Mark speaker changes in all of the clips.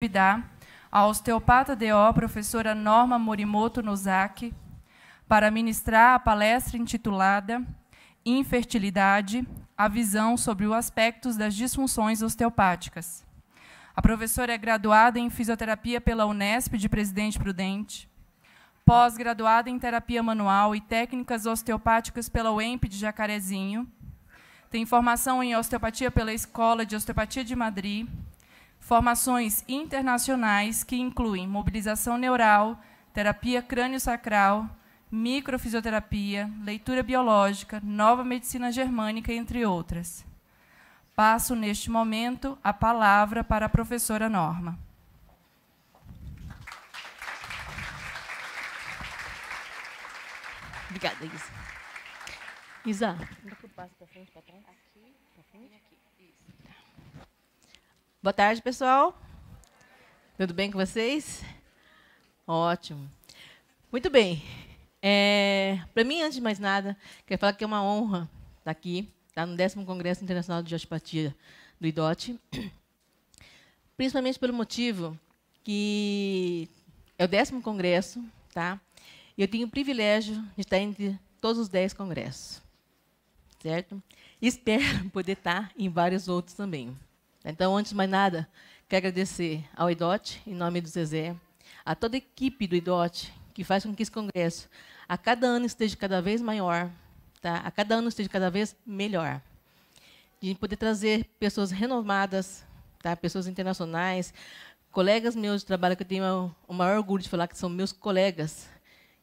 Speaker 1: convidar a osteopata DO, professora Norma Morimoto Nozaki, para ministrar a palestra intitulada Infertilidade, a visão sobre os aspectos das disfunções osteopáticas. A professora é graduada em fisioterapia pela Unesp de Presidente Prudente, pós-graduada em terapia manual e técnicas osteopáticas pela UEMP de Jacarezinho, tem formação em osteopatia pela Escola de Osteopatia de Madrid, formações internacionais que incluem mobilização neural, terapia crânio-sacral, microfisioterapia, leitura biológica, nova medicina germânica, entre outras. Passo, neste momento, a palavra para a professora Norma. Obrigada, Isa. Isa. Boa tarde, pessoal. Tudo bem com vocês? Ótimo. Muito bem. É, Para mim, antes de mais nada, quero falar que é uma honra estar aqui, estar no 10 Congresso Internacional de Osteopatia do IDOT, principalmente pelo motivo que é o décimo congresso, tá? E eu tenho o privilégio de estar entre todos os dez congressos, certo? espero poder estar em vários outros também. Então, antes de mais nada, quero agradecer ao IDOT, em nome do Zezé, a toda a equipe do IDOT, que faz com que esse congresso, a cada ano, esteja cada vez maior, tá? a cada ano, esteja cada vez melhor. De poder trazer pessoas renomadas, tá? pessoas internacionais, colegas meus de trabalho, que eu tenho o maior orgulho de falar que são meus colegas,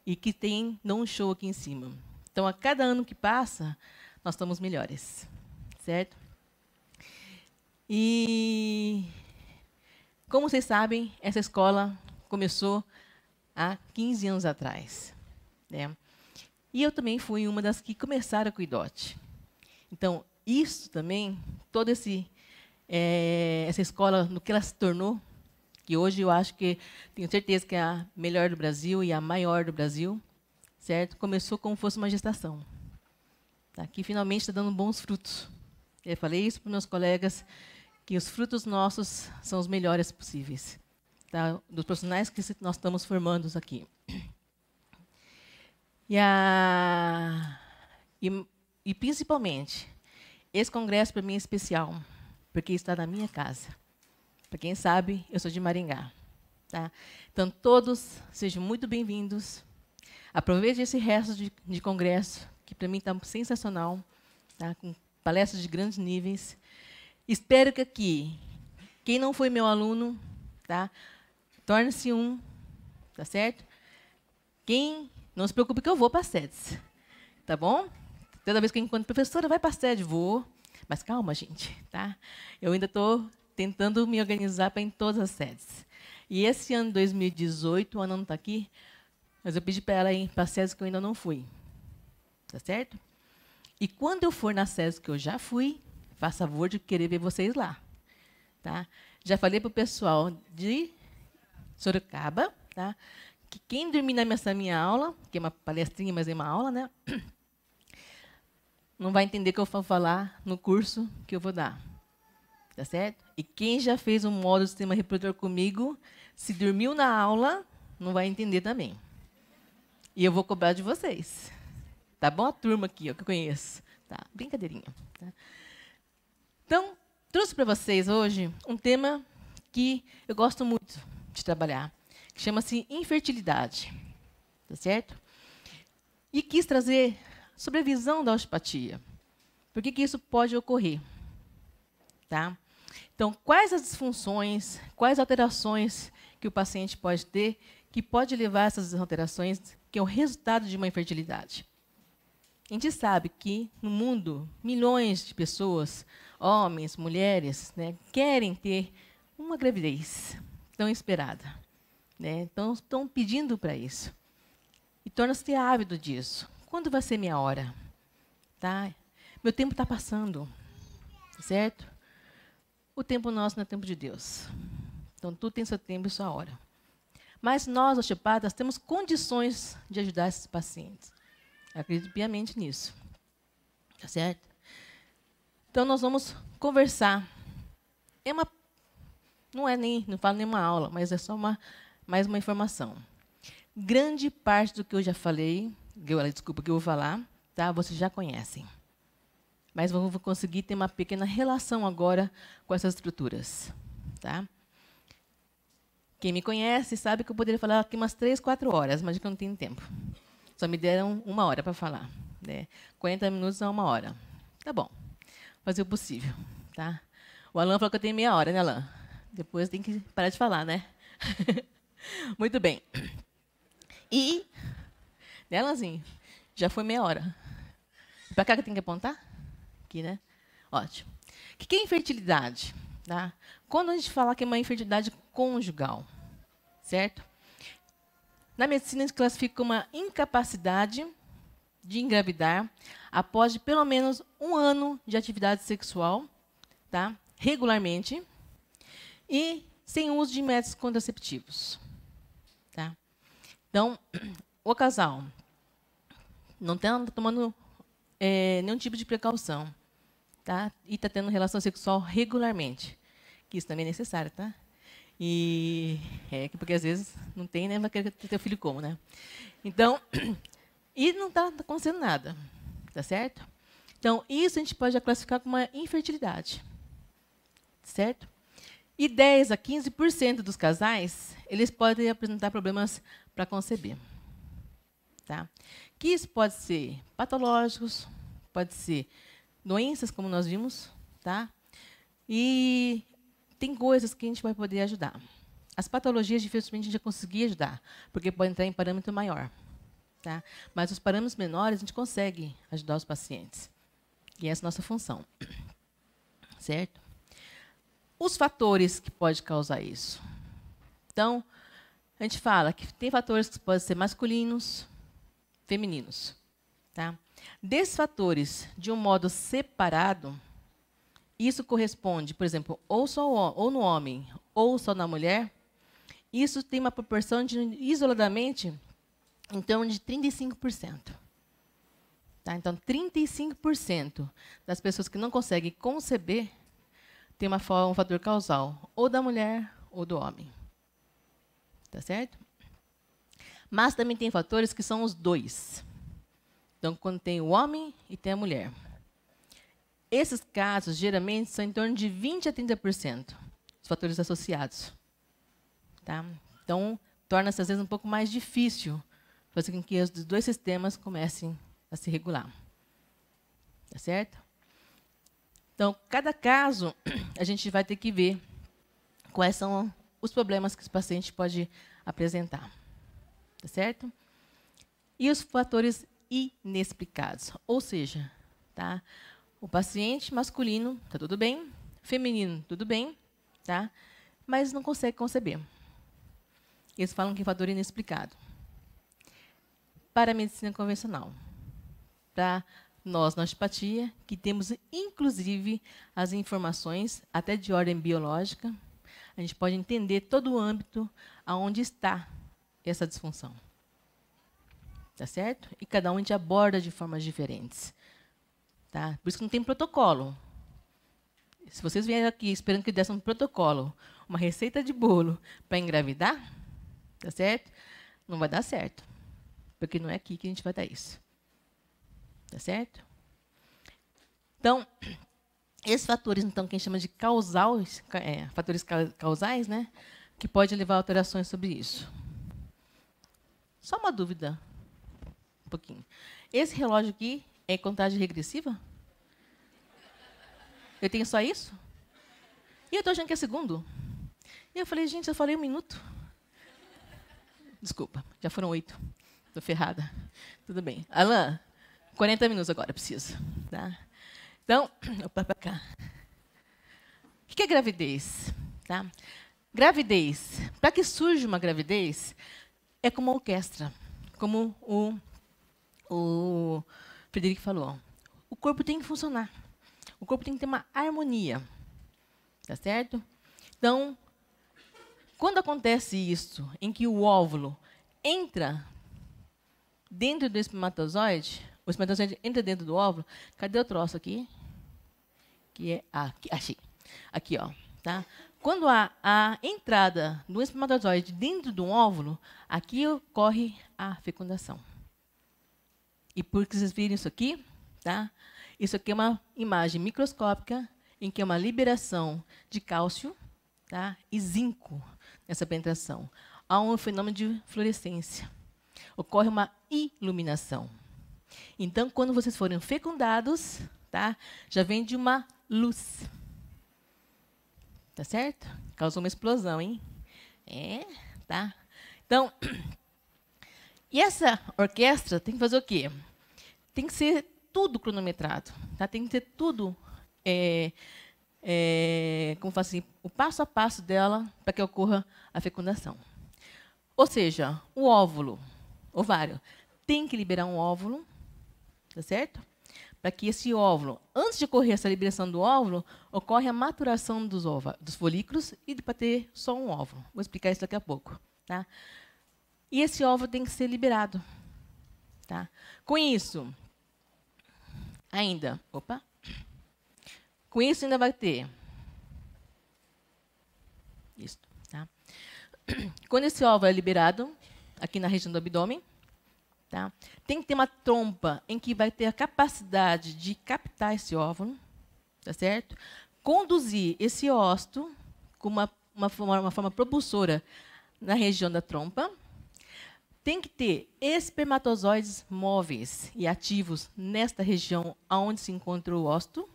Speaker 1: e que tem, não um show aqui em cima. Então, a cada ano que passa, nós estamos melhores. Certo? E, como vocês sabem, essa escola começou há 15 anos atrás. Né? E eu também fui uma das que começaram com o IDOT. Então, isso também, toda é, essa escola, no que ela se tornou, que hoje eu acho que, tenho certeza que é a melhor do Brasil e a maior do Brasil, certo? Começou como fosse uma gestação. Tá? Que finalmente está dando bons frutos. Eu falei isso para meus colegas que os frutos nossos são os melhores possíveis, tá? dos profissionais que nós estamos formando aqui. E, a, e, e principalmente, esse congresso para mim é especial, porque está na minha casa. Para quem sabe, eu sou de Maringá. Tá? Então, todos sejam muito bem-vindos. Aproveite esse resto de, de congresso, que para mim está sensacional, tá? com palestras de grandes níveis. Espero que aqui, quem não foi meu aluno, tá? Torne-se um, tá certo? Quem, não se preocupe que eu vou para a SEDES, tá bom? Toda vez que eu encontro professora, vai para a SEDES, vou. Mas calma, gente, tá? Eu ainda estou tentando me organizar para em todas as SEDES. E esse ano, 2018, a Ana não está aqui, mas eu pedi para ela ir para a SEDES que eu ainda não fui, tá certo? E quando eu for na SESC, que eu já fui, Faça favor de querer ver vocês lá. Tá? Já falei para o pessoal de Sorocaba, tá? que quem dormir nessa minha aula, que é uma palestrinha, mas é uma aula, né? não vai entender o que eu vou falar no curso que eu vou dar. Tá certo? E quem já fez um módulo de sistema reprodutor comigo, se dormiu na aula, não vai entender também. E eu vou cobrar de vocês. Tá bom a turma aqui, ó, que eu conheço. Tá, brincadeirinha. Tá? Então, trouxe para vocês hoje um tema que eu gosto muito de trabalhar, que chama-se infertilidade. Tá certo? E quis trazer sobre a visão da osteopatia. Por que, que isso pode ocorrer? Tá? Então, quais as disfunções, quais alterações que o paciente pode ter que pode levar a essas alterações, que é o resultado de uma infertilidade? A gente sabe que no mundo milhões de pessoas, homens, mulheres, né, querem ter uma gravidez tão esperada, né? Então estão pedindo para isso e torna-se ávido disso. Quando vai ser minha hora? Tá? Meu tempo está passando, tá certo? O tempo nosso não é tempo de Deus. Então tu tem seu tempo e sua hora. Mas nós, osteopatas, temos condições de ajudar esses pacientes. Acredito piamente nisso. Tá certo? Então nós vamos conversar. É uma não é nem, não falo nenhuma aula, mas é só uma mais uma informação. Grande parte do que eu já falei, eu, desculpa que eu vou falar, tá? Vocês já conhecem. Mas vamos conseguir ter uma pequena relação agora com essas estruturas, tá? Quem me conhece sabe que eu poderia falar aqui umas três, quatro horas, mas é que eu não tenho tempo. Só me deram uma hora para falar. Né? 40 minutos a uma hora. Tá bom. Fazer o possível. Tá? O Alan falou que eu tenho meia hora, né, Alan? Depois tem que parar de falar, né? Muito bem. E, né, Alanzinho? Já foi meia hora. Para cá que tem que apontar? Aqui, né? Ótimo. O que é infertilidade? Tá? Quando a gente fala que é uma infertilidade conjugal, certo? Na medicina, gente classifica como uma incapacidade de engravidar após de pelo menos um ano de atividade sexual, tá? regularmente, e sem uso de métodos contraceptivos. Tá? Então, o casal não está tomando é, nenhum tipo de precaução tá? e está tendo relação sexual regularmente, que isso também é necessário, tá? E é, porque às vezes não tem, né? Vai querer ter teu filho como, né? Então, e não está acontecendo nada, tá certo? Então, isso a gente pode já classificar como uma infertilidade, certo? E 10 a 15% dos casais, eles podem apresentar problemas para conceber. Tá? Que isso pode ser patológicos, pode ser doenças, como nós vimos, tá? E tem coisas que a gente vai poder ajudar. As patologias dificilmente a gente vai conseguir ajudar, porque pode entrar em parâmetro maior. Tá? Mas os parâmetros menores a gente consegue ajudar os pacientes. E essa é a nossa função. Certo? Os fatores que pode causar isso. Então, a gente fala que tem fatores que podem ser masculinos, femininos. Tá? Desses fatores, de um modo separado, isso corresponde, por exemplo, ou só ou no homem ou só na mulher, isso tem uma proporção de isoladamente em torno de 35%. Tá? Então, 35% das pessoas que não conseguem conceber tem uma, um fator causal, ou da mulher ou do homem. Tá certo? Mas também tem fatores que são os dois. Então, quando tem o homem e tem a mulher. Esses casos, geralmente, são em torno de 20% a 30%, os fatores associados. Tá? Então, torna-se, às vezes, um pouco mais difícil fazer com que os dois sistemas comecem a se regular. Tá certo? Então, cada caso, a gente vai ter que ver quais são os problemas que o paciente pode apresentar. Tá certo? E os fatores inexplicados, ou seja, tá? O paciente masculino está tudo bem, feminino tudo bem, tá? mas não consegue conceber. Eles falam que é um fator inexplicado. Para a medicina convencional, para nós na osteopatia, que temos inclusive as informações, até de ordem biológica, a gente pode entender todo o âmbito aonde está essa disfunção. Tá certo? E cada um a gente aborda de formas diferentes. Tá? Por isso que não tem protocolo. Se vocês vierem aqui esperando que desse um protocolo, uma receita de bolo para engravidar, tá certo? Não vai dar certo. Porque não é aqui que a gente vai dar isso. Tá certo? Então, esses fatores, então, que a gente chama de causais, é, fatores causais, né? Que pode levar a alterações sobre isso. Só uma dúvida, um pouquinho. Esse relógio aqui é contagem regressiva? Eu tenho só isso? E eu estou achando que é segundo. E eu falei, gente, eu falei um minuto. Desculpa, já foram oito. Estou ferrada. Tudo bem. Alain, 40 minutos agora, preciso. Tá? Então, opa, para cá. O que é gravidez? Tá? Gravidez. Para que surge uma gravidez, é como uma orquestra, como o, o Frederico falou, o corpo tem que funcionar. O corpo tem que ter uma harmonia. Tá certo? Então, quando acontece isso, em que o óvulo entra dentro do espermatozoide, o espermatozoide entra dentro do óvulo, cadê o troço aqui? Que é aqui, achei. Aqui, ó, tá? Quando há a entrada do espermatozoide dentro do óvulo, aqui ocorre a fecundação. E por que vocês viram isso aqui? Tá? Isso aqui é uma imagem microscópica em que é uma liberação de cálcio tá? e zinco nessa penetração. Há um fenômeno de fluorescência. Ocorre uma iluminação. Então, quando vocês forem fecundados, tá? já vem de uma luz. Tá certo? Causou uma explosão, hein? É, tá? Então, E essa orquestra tem que fazer o quê? Tem que ser tudo cronometrado, tá? tem que ser tudo, é, é, como fala assim, o passo a passo dela para que ocorra a fecundação. Ou seja, o óvulo, ovário, tem que liberar um óvulo, tá certo? Para que esse óvulo, antes de ocorrer essa liberação do óvulo, ocorre a maturação dos, ova, dos folículos e para ter só um óvulo. Vou explicar isso daqui a pouco. Tá? E esse óvulo tem que ser liberado. Tá? Com isso, ainda, opa, com isso ainda vai ter isso, tá? Quando esse óvulo é liberado, aqui na região do abdômen, tá? Tem que ter uma trompa em que vai ter a capacidade de captar esse óvulo, tá certo? Conduzir esse ócito com uma, uma, forma, uma forma propulsora na região da trompa, tem que ter espermatozoides móveis e ativos nesta região onde se encontra o ócito,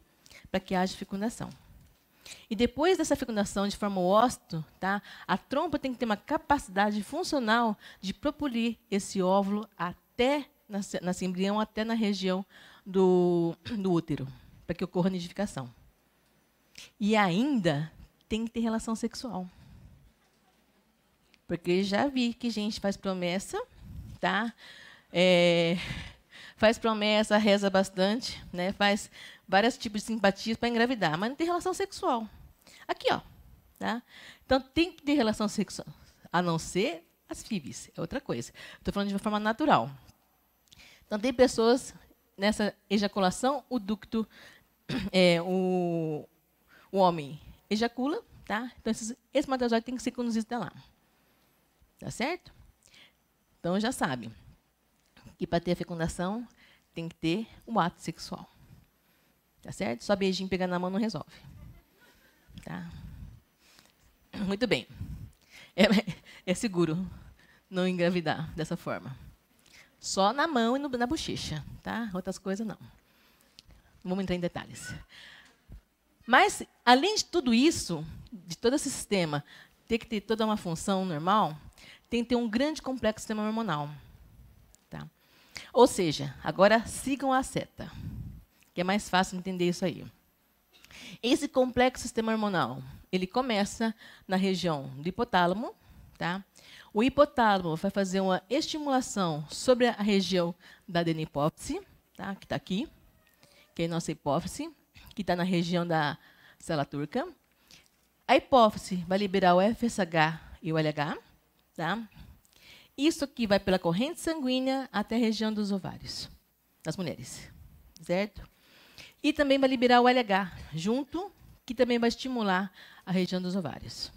Speaker 1: para que haja fecundação. E depois dessa fecundação de forma ócito, tá, a trompa tem que ter uma capacidade funcional de propulir esse óvulo até na embrião, até na região do, do útero, para que ocorra nidificação. E ainda tem que ter relação sexual. Porque já vi que gente faz promessa, tá? É, faz promessa, reza bastante, né? faz vários tipos de simpatias para engravidar, mas não tem relação sexual. Aqui, ó. Tá? Então, tem que ter relação sexual, a não ser as FIVs, é outra coisa. Estou falando de uma forma natural. Então, tem pessoas nessa ejaculação, o ducto, é, o, o homem ejacula, tá? então esse espermatozoides tem que ser conduzido até lá. Tá certo? Então já sabe que para ter a fecundação tem que ter o um ato sexual. Tá certo? Só beijinho pegando na mão não resolve. Tá? Muito bem. É, é seguro não engravidar dessa forma. Só na mão e no, na bochecha, tá? Outras coisas não. Não vamos entrar em detalhes. Mas, além de tudo isso, de todo esse sistema ter que ter toda uma função normal, tem que ter um grande complexo sistema hormonal. Tá? Ou seja, agora sigam a seta, que é mais fácil entender isso aí. Esse complexo sistema hormonal, ele começa na região do hipotálamo, tá? O hipotálamo vai fazer uma estimulação sobre a região da adenopófise, tá? Que está aqui, que é a nossa hipófise, que está na região da célula turca. A hipófise vai liberar o FSH e o LH, Tá? Isso aqui vai pela corrente sanguínea até a região dos ovários, das mulheres. Certo? E também vai liberar o LH junto, que também vai estimular a região dos ovários.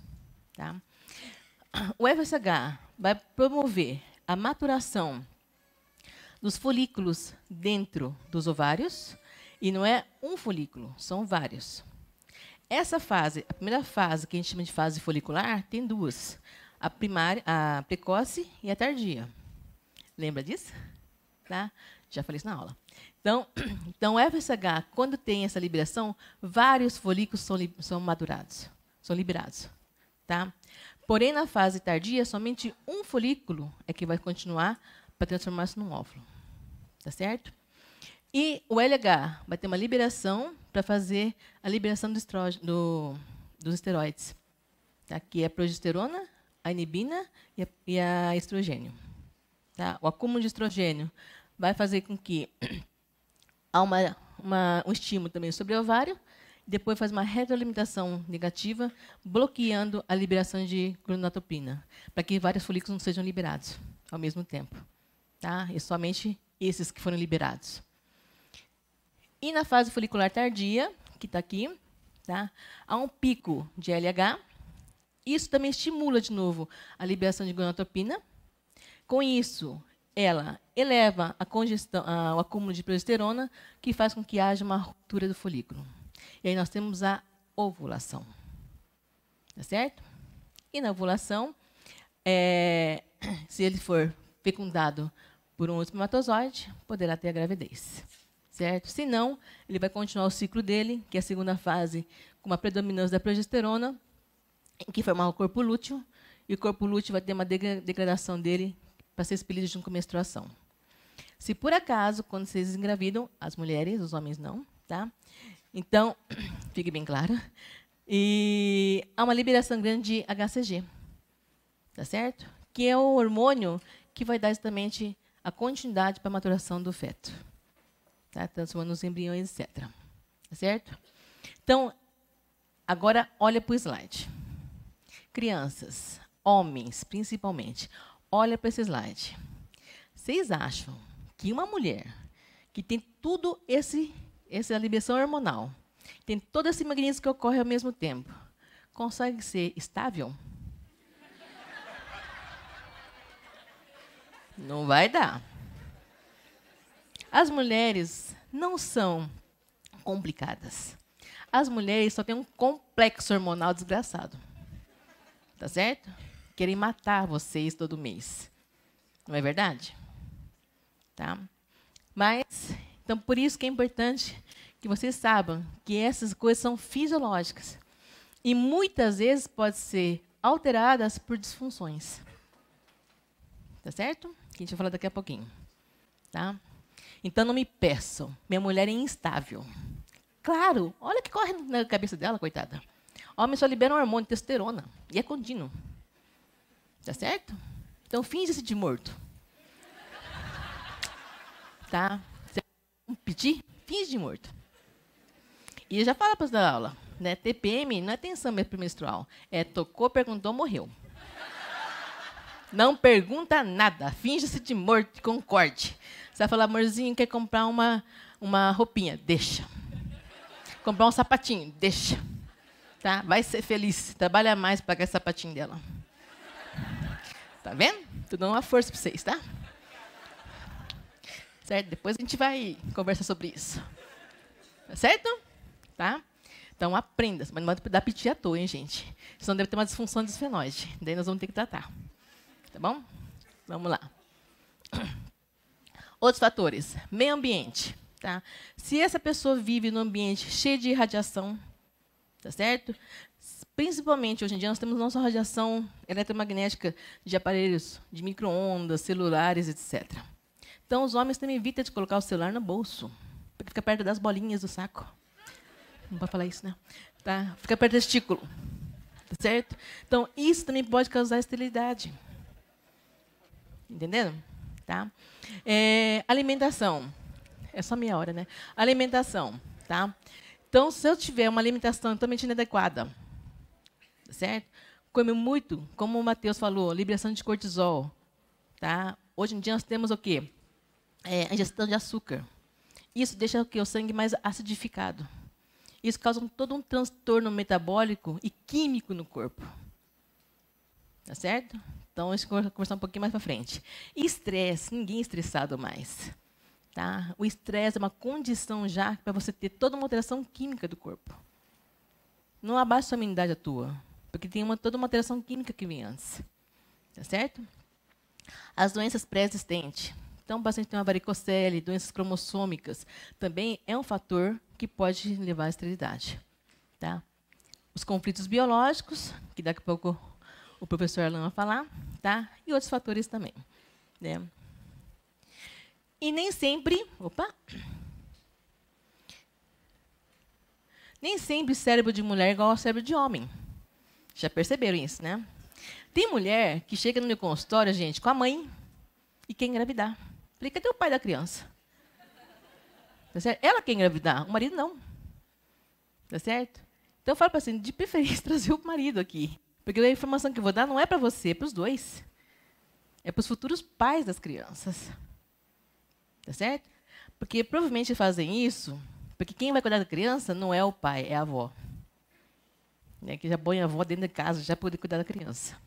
Speaker 1: Tá? O FSH vai promover a maturação dos folículos dentro dos ovários, e não é um folículo, são vários. Essa fase, a primeira fase, que a gente chama de fase folicular, tem duas a, primária, a precoce e a tardia. Lembra disso? Tá? Já falei isso na aula. Então, então, FSH, quando tem essa liberação, vários folículos são, são madurados, são liberados. Tá? Porém, na fase tardia, somente um folículo é que vai continuar para transformar-se num óvulo. Tá certo? E o LH vai ter uma liberação para fazer a liberação do do, dos esteroides. Tá? Que é progesterona a inibina e a, e a estrogênio. Tá? O acúmulo de estrogênio vai fazer com que há uma, uma, um estímulo também sobre o ovário, depois faz uma retroalimentação negativa, bloqueando a liberação de granulatopina, para que vários folículos não sejam liberados ao mesmo tempo. Tá? E é somente esses que foram liberados. E na fase folicular tardia, que está aqui, tá? há um pico de LH, isso também estimula, de novo, a liberação de gonadotropina. Com isso, ela eleva a congestão, a, o acúmulo de progesterona, que faz com que haja uma ruptura do folículo. E aí nós temos a ovulação. Tá certo? E na ovulação, é, se ele for fecundado por um espermatozoide, poderá ter a gravidez. Certo? Se não, ele vai continuar o ciclo dele, que é a segunda fase, com uma predominância da progesterona, em que formar o corpo lúteo, e o corpo lúteo vai ter uma degradação dele para ser expelido junto com a menstruação. Se por acaso, quando vocês engravidam, as mulheres, os homens não, tá? Então, fique bem claro. E há uma liberação grande de HCG, tá certo? Que é o hormônio que vai dar exatamente a continuidade para a maturação do feto, tá? transformando os embriões, etc. Tá certo? Então, agora olha para o slide. Crianças, homens principalmente, olha para esse slide. Vocês acham que uma mulher que tem tudo esse essa liberação hormonal, tem toda essa magnetismo que ocorre ao mesmo tempo, consegue ser estável? Não vai dar. As mulheres não são complicadas. As mulheres só têm um complexo hormonal desgraçado. Tá certo? Querem matar vocês todo mês. Não é verdade? Tá? Mas, então, por isso que é importante que vocês saibam que essas coisas são fisiológicas. E muitas vezes podem ser alteradas por disfunções. Tá certo? Que a gente vai falar daqui a pouquinho. Tá? Então não me peçam. Minha mulher é instável. Claro, olha o que corre na cabeça dela, coitada. Homem só libera um hormônio, testosterona, e é contínuo. Tá certo? Então finge-se de morto. Tá? Você pedir? Finge de morto. E eu já falo para da aula, né? TPM não é tensão menstrual, é tocou, perguntou, morreu. Não pergunta nada, finge-se de morto, concorde. Você vai falar, amorzinho, quer comprar uma, uma roupinha? Deixa. Comprar um sapatinho? Deixa Tá? Vai ser feliz. Trabalha mais para pagar esse sapatinho dela. Tá vendo? Tô dando uma força para vocês, tá? Certo? Depois a gente vai conversar sobre isso. Tá certo? Tá? Então aprenda. Mas não manda dar piti à toa, hein, gente? Senão deve ter uma disfunção de esfenoide. Daí nós vamos ter que tratar. Tá bom? Vamos lá. Outros fatores. Meio ambiente. Tá? Se essa pessoa vive num ambiente cheio de radiação, tá certo? Principalmente hoje em dia nós temos nossa radiação eletromagnética de aparelhos de microondas, celulares, etc. Então os homens também evitam de colocar o celular no bolso, porque fica perto das bolinhas do saco. Não pode falar isso, né? Tá? Fica perto do testículo. Tá certo? Então isso também pode causar esterilidade. Entendendo? Tá? É, alimentação. É só meia hora, né? Alimentação, tá? Então, se eu tiver uma alimentação totalmente inadequada, tá certo? Come muito, como o Matheus falou, liberação de cortisol, tá? Hoje em dia nós temos o quê? É, a ingestão de açúcar. Isso deixa o quê? O sangue mais acidificado. Isso causa um, todo um transtorno metabólico e químico no corpo. Tá certo? Então, isso conversar um pouquinho mais para frente. Estresse, ninguém é estressado mais. Tá? O estresse é uma condição já para você ter toda uma alteração química do corpo. Não abaixa sua imunidade à tua, porque tem uma, toda uma alteração química que vem antes. Tá certo? As doenças pré-existentes. Então, o paciente tem uma varicocele, doenças cromossômicas, também é um fator que pode levar à esterilidade. Tá? Os conflitos biológicos, que daqui a pouco o professor Alan vai falar, tá? e outros fatores também. Né? E nem sempre. Opa! Nem sempre cérebro de mulher é igual ao cérebro de homem. Já perceberam isso, né? Tem mulher que chega no meu consultório, gente, com a mãe e quer engravidar. Falei, cadê o pai da criança? Tá certo? Ela quer engravidar, o marido não. Tá certo? Então eu falo para assim, de preferência trazer o marido aqui. Porque a informação que eu vou dar não é para você, é para os dois. É para os futuros pais das crianças. Tá certo? Porque provavelmente fazem isso, porque quem vai cuidar da criança não é o pai, é a avó. Né? Que já põe a avó dentro de casa já poder cuidar da criança.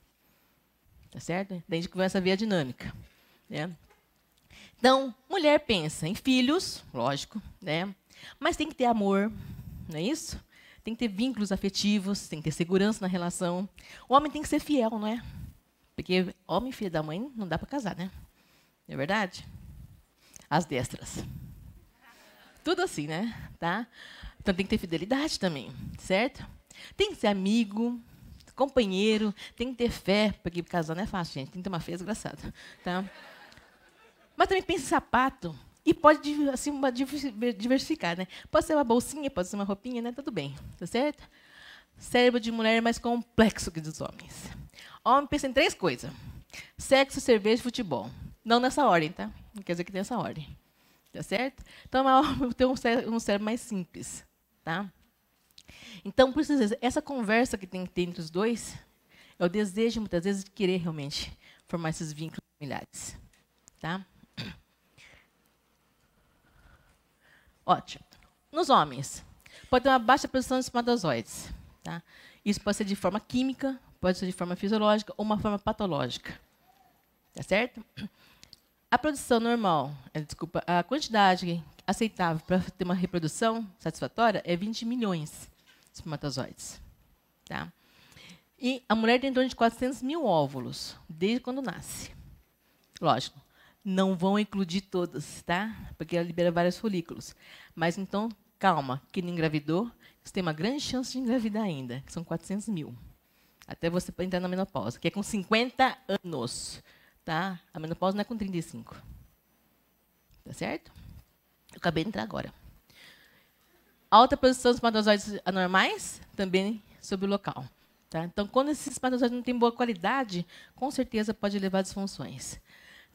Speaker 1: Tá certo? Daí a gente começa a ver a dinâmica. Né? Então, mulher pensa em filhos, lógico, né? mas tem que ter amor, não é isso? Tem que ter vínculos afetivos, tem que ter segurança na relação. O homem tem que ser fiel, não é? Porque homem e filha da mãe não dá para casar, né? Não é verdade? as destras. Tudo assim, né? Tá? Então tem que ter fidelidade também, certo? Tem que ser amigo, companheiro, tem que ter fé, porque casar não é fácil, gente. Tem que ter uma fé desgraçada, tá? Mas também pensa em sapato e pode assim uma, diversificar, né? Pode ser uma bolsinha, pode ser uma roupinha, né? Tudo bem, tá certo? Cérebro de mulher é mais complexo que dos homens. Homem pensa em três coisas: sexo, cerveja e futebol. Não nessa ordem, tá? Não quer dizer que tem essa ordem. Tá certo? Então, é ter um cérebro, um cérebro mais simples. Tá? Então, por isso, essa conversa que tem que ter entre os dois é o desejo, muitas vezes, de querer realmente formar esses vínculos familiares. Tá? Ótimo. Nos homens, pode ter uma baixa produção de espermatozoides. Tá? Isso pode ser de forma química, pode ser de forma fisiológica ou uma forma patológica. Tá certo? A produção normal, eh, desculpa, a quantidade aceitável para ter uma reprodução satisfatória é 20 milhões de espermatozoides. Tá? E a mulher tem em torno de 400 mil óvulos, desde quando nasce. Lógico, não vão incluir todos, tá? Porque ela libera vários folículos. Mas então, calma, que não engravidou, você tem uma grande chance de engravidar ainda, que são 400 mil. Até você entrar na menopausa, que é com 50 anos. Tá? A menopausa não é com 35. Tá certo? Eu acabei de entrar agora. Alta produção de espermatozoides anormais, também sobre o local. Tá? Então, quando esses espermatozoides não têm boa qualidade, com certeza pode levar a disfunções.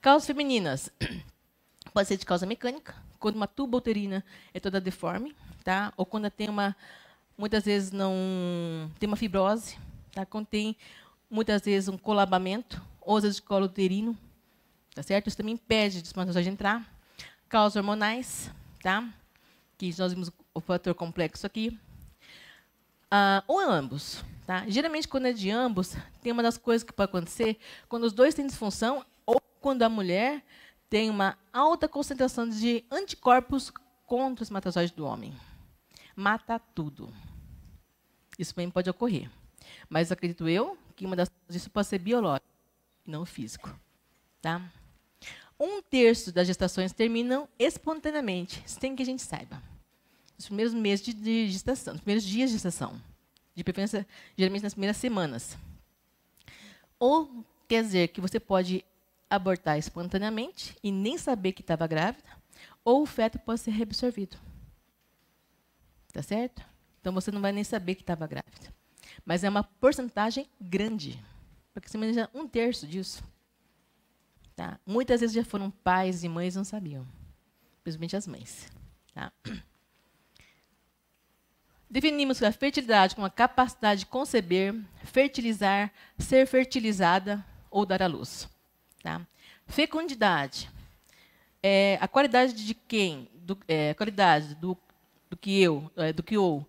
Speaker 1: Causas femininas. Pode ser de causa mecânica, quando uma tuba uterina é toda deforme, tá? ou quando tem uma, muitas vezes, não tem uma fibrose, tá? quando tem, muitas vezes, um colabamento osas de colo uterino, tá certo? Isso também impede de espermatozoide entrar. Causas hormonais, tá? Que nós vimos o fator complexo aqui. Ah, ou ambos, tá? Geralmente, quando é de ambos, tem uma das coisas que pode acontecer quando os dois têm disfunção ou quando a mulher tem uma alta concentração de anticorpos contra o espermatozoide do homem. Mata tudo. Isso também pode ocorrer. Mas acredito eu que uma das coisas disso pode ser biológica não físico. Tá? Um terço das gestações terminam espontaneamente, sem que a gente saiba. Nos primeiros meses de, de gestação, nos primeiros dias de gestação. De preferência, geralmente nas primeiras semanas. Ou quer dizer que você pode abortar espontaneamente e nem saber que estava grávida, ou o feto pode ser reabsorvido. Tá certo? Então você não vai nem saber que estava grávida. Mas é uma porcentagem grande. Para que se imagina um terço disso. Tá? Muitas vezes já foram pais e mães não sabiam, principalmente as mães. Tá? Definimos a fertilidade como a capacidade de conceber, fertilizar, ser fertilizada ou dar à luz. Tá? Fecundidade é a qualidade de quem, do, é, a qualidade do, do que eu, é, do que ou,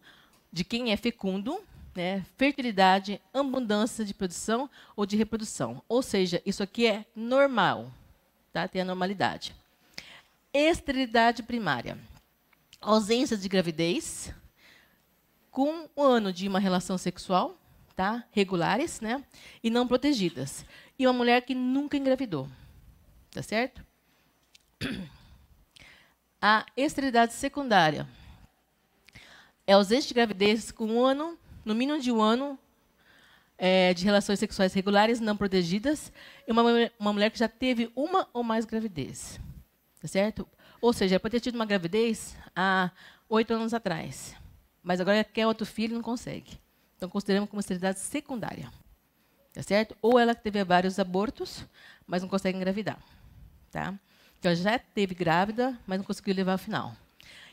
Speaker 1: de quem é fecundo né, fertilidade, abundância de produção ou de reprodução. Ou seja, isso aqui é normal, tá? tem a normalidade. Esterilidade primária, ausência de gravidez, com um ano de uma relação sexual, tá? regulares né? e não protegidas. E uma mulher que nunca engravidou. Tá certo? A esterilidade secundária é ausência de gravidez com um ano no mínimo de um ano é, de relações sexuais regulares não protegidas e uma, uma mulher que já teve uma ou mais gravidez. Tá certo? Ou seja, pode ter tido uma gravidez há oito anos atrás, mas agora quer outro filho e não consegue. Então, consideramos como esterilidade secundária. Tá certo? Ou ela teve vários abortos, mas não consegue engravidar. Tá? Então, já teve grávida, mas não conseguiu levar ao final.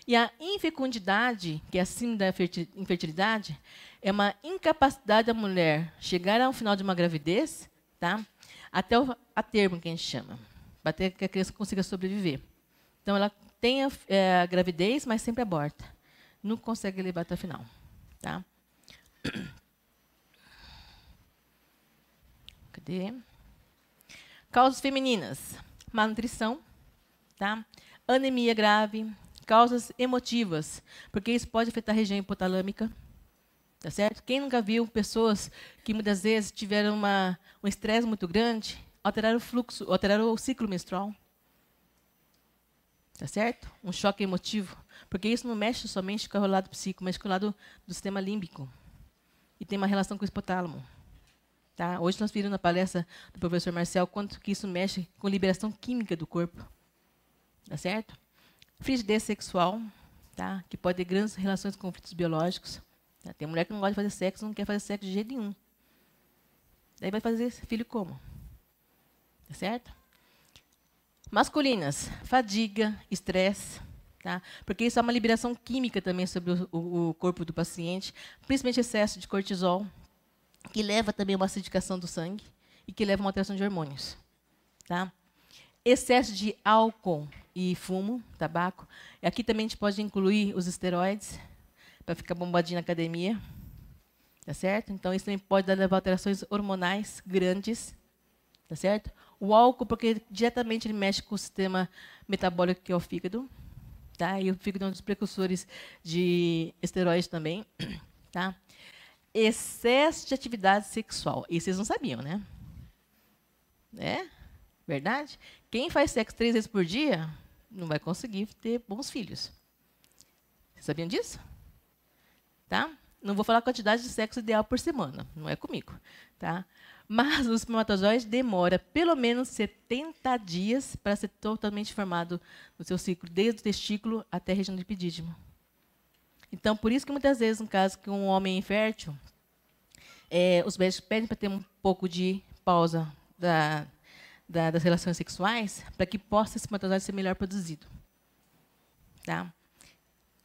Speaker 1: E a infecundidade, que é acima da infertilidade, é uma incapacidade da mulher chegar ao final de uma gravidez, tá? até o, a termo, que a gente chama, até que a criança consiga sobreviver. Então, ela tem a, é, a gravidez, mas sempre aborta. Não consegue levar até o final. Tá? Cadê? Causas femininas. Malnutrição, tá? anemia grave, causas emotivas, porque isso pode afetar a região hipotalâmica. Tá certo? Quem nunca viu pessoas que muitas vezes tiveram uma, um estresse muito grande, alteraram o fluxo, alteraram o ciclo menstrual. Tá certo? Um choque emotivo. Porque isso não mexe somente com o lado psíquico, mas com o lado do sistema límbico. E tem uma relação com o hipotálamo. Tá? Hoje nós vimos na palestra do professor Marcel quanto que isso mexe com liberação química do corpo. Tá certo? Frigidez sexual, tá? que pode ter grandes relações com conflitos biológicos. Tá? Tem mulher que não gosta de fazer sexo, não quer fazer sexo de jeito nenhum. Daí vai fazer filho como? Tá certo? Masculinas, fadiga, estresse, tá? porque isso é uma liberação química também sobre o, o, corpo do paciente, principalmente excesso de cortisol, que leva também a uma acidificação do sangue e que leva a uma alteração de hormônios. Tá? excesso de álcool e fumo, tabaco. Aqui também a gente pode incluir os esteroides, para ficar bombadinho na academia. Tá certo? Então, isso também pode levar a alterações hormonais grandes. Tá certo? O álcool, porque diretamente ele mexe com o sistema metabólico, que é o fígado. Tá? E o fígado é um dos precursores de esteroides também. Tá? Excesso de atividade sexual. Isso vocês não sabiam, né? É? Verdade? Quem faz sexo três vezes por dia não vai conseguir ter bons filhos. Vocês sabiam disso? Tá? Não vou falar a quantidade de sexo ideal por semana, não é comigo. Tá? Mas o espermatozoide demora pelo menos 70 dias para ser totalmente formado no seu ciclo, desde o testículo até a região do epidídimo. Então, por isso que muitas vezes, no caso que um homem é infértil, é, os médicos pedem para ter um pouco de pausa da, da, das relações sexuais para que possa esse espermatozoide ser melhor produzido. Tá?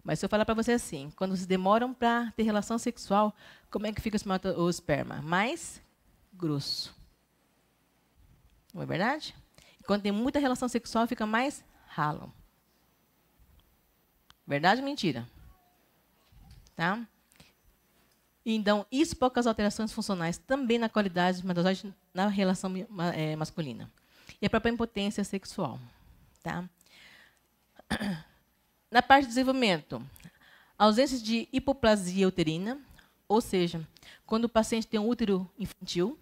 Speaker 1: Mas se eu falar para você assim, quando vocês demoram para ter relação sexual, como é que fica o, o esperma? Mais grosso. Não é verdade? E quando tem muita relação sexual, fica mais ralo. Verdade ou mentira? Tá? Então, isso pode causar alterações funcionais também na qualidade dos espermatozoides na relação é, masculina. E a própria impotência sexual. Tá? Na parte de desenvolvimento, ausência de hipoplasia uterina, ou seja, quando o paciente tem um útero infantil,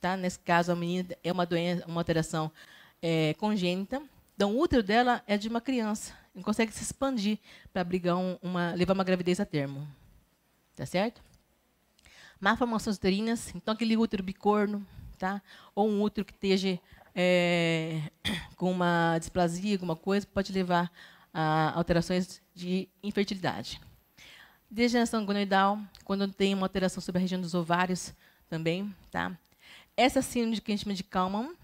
Speaker 1: tá? nesse caso, a menina é uma doença, uma alteração é, congênita, então o útero dela é de uma criança, não consegue se expandir para abrigar um, uma, levar uma gravidez a termo tá certo? Má formações uterinas, então aquele útero bicorno, tá? Ou um útero que esteja é, com uma displasia, alguma coisa, pode levar a alterações de infertilidade. Degeneração gonoidal, quando tem uma alteração sobre a região dos ovários também, tá? Essa é síndrome que a gente chama de Kalman,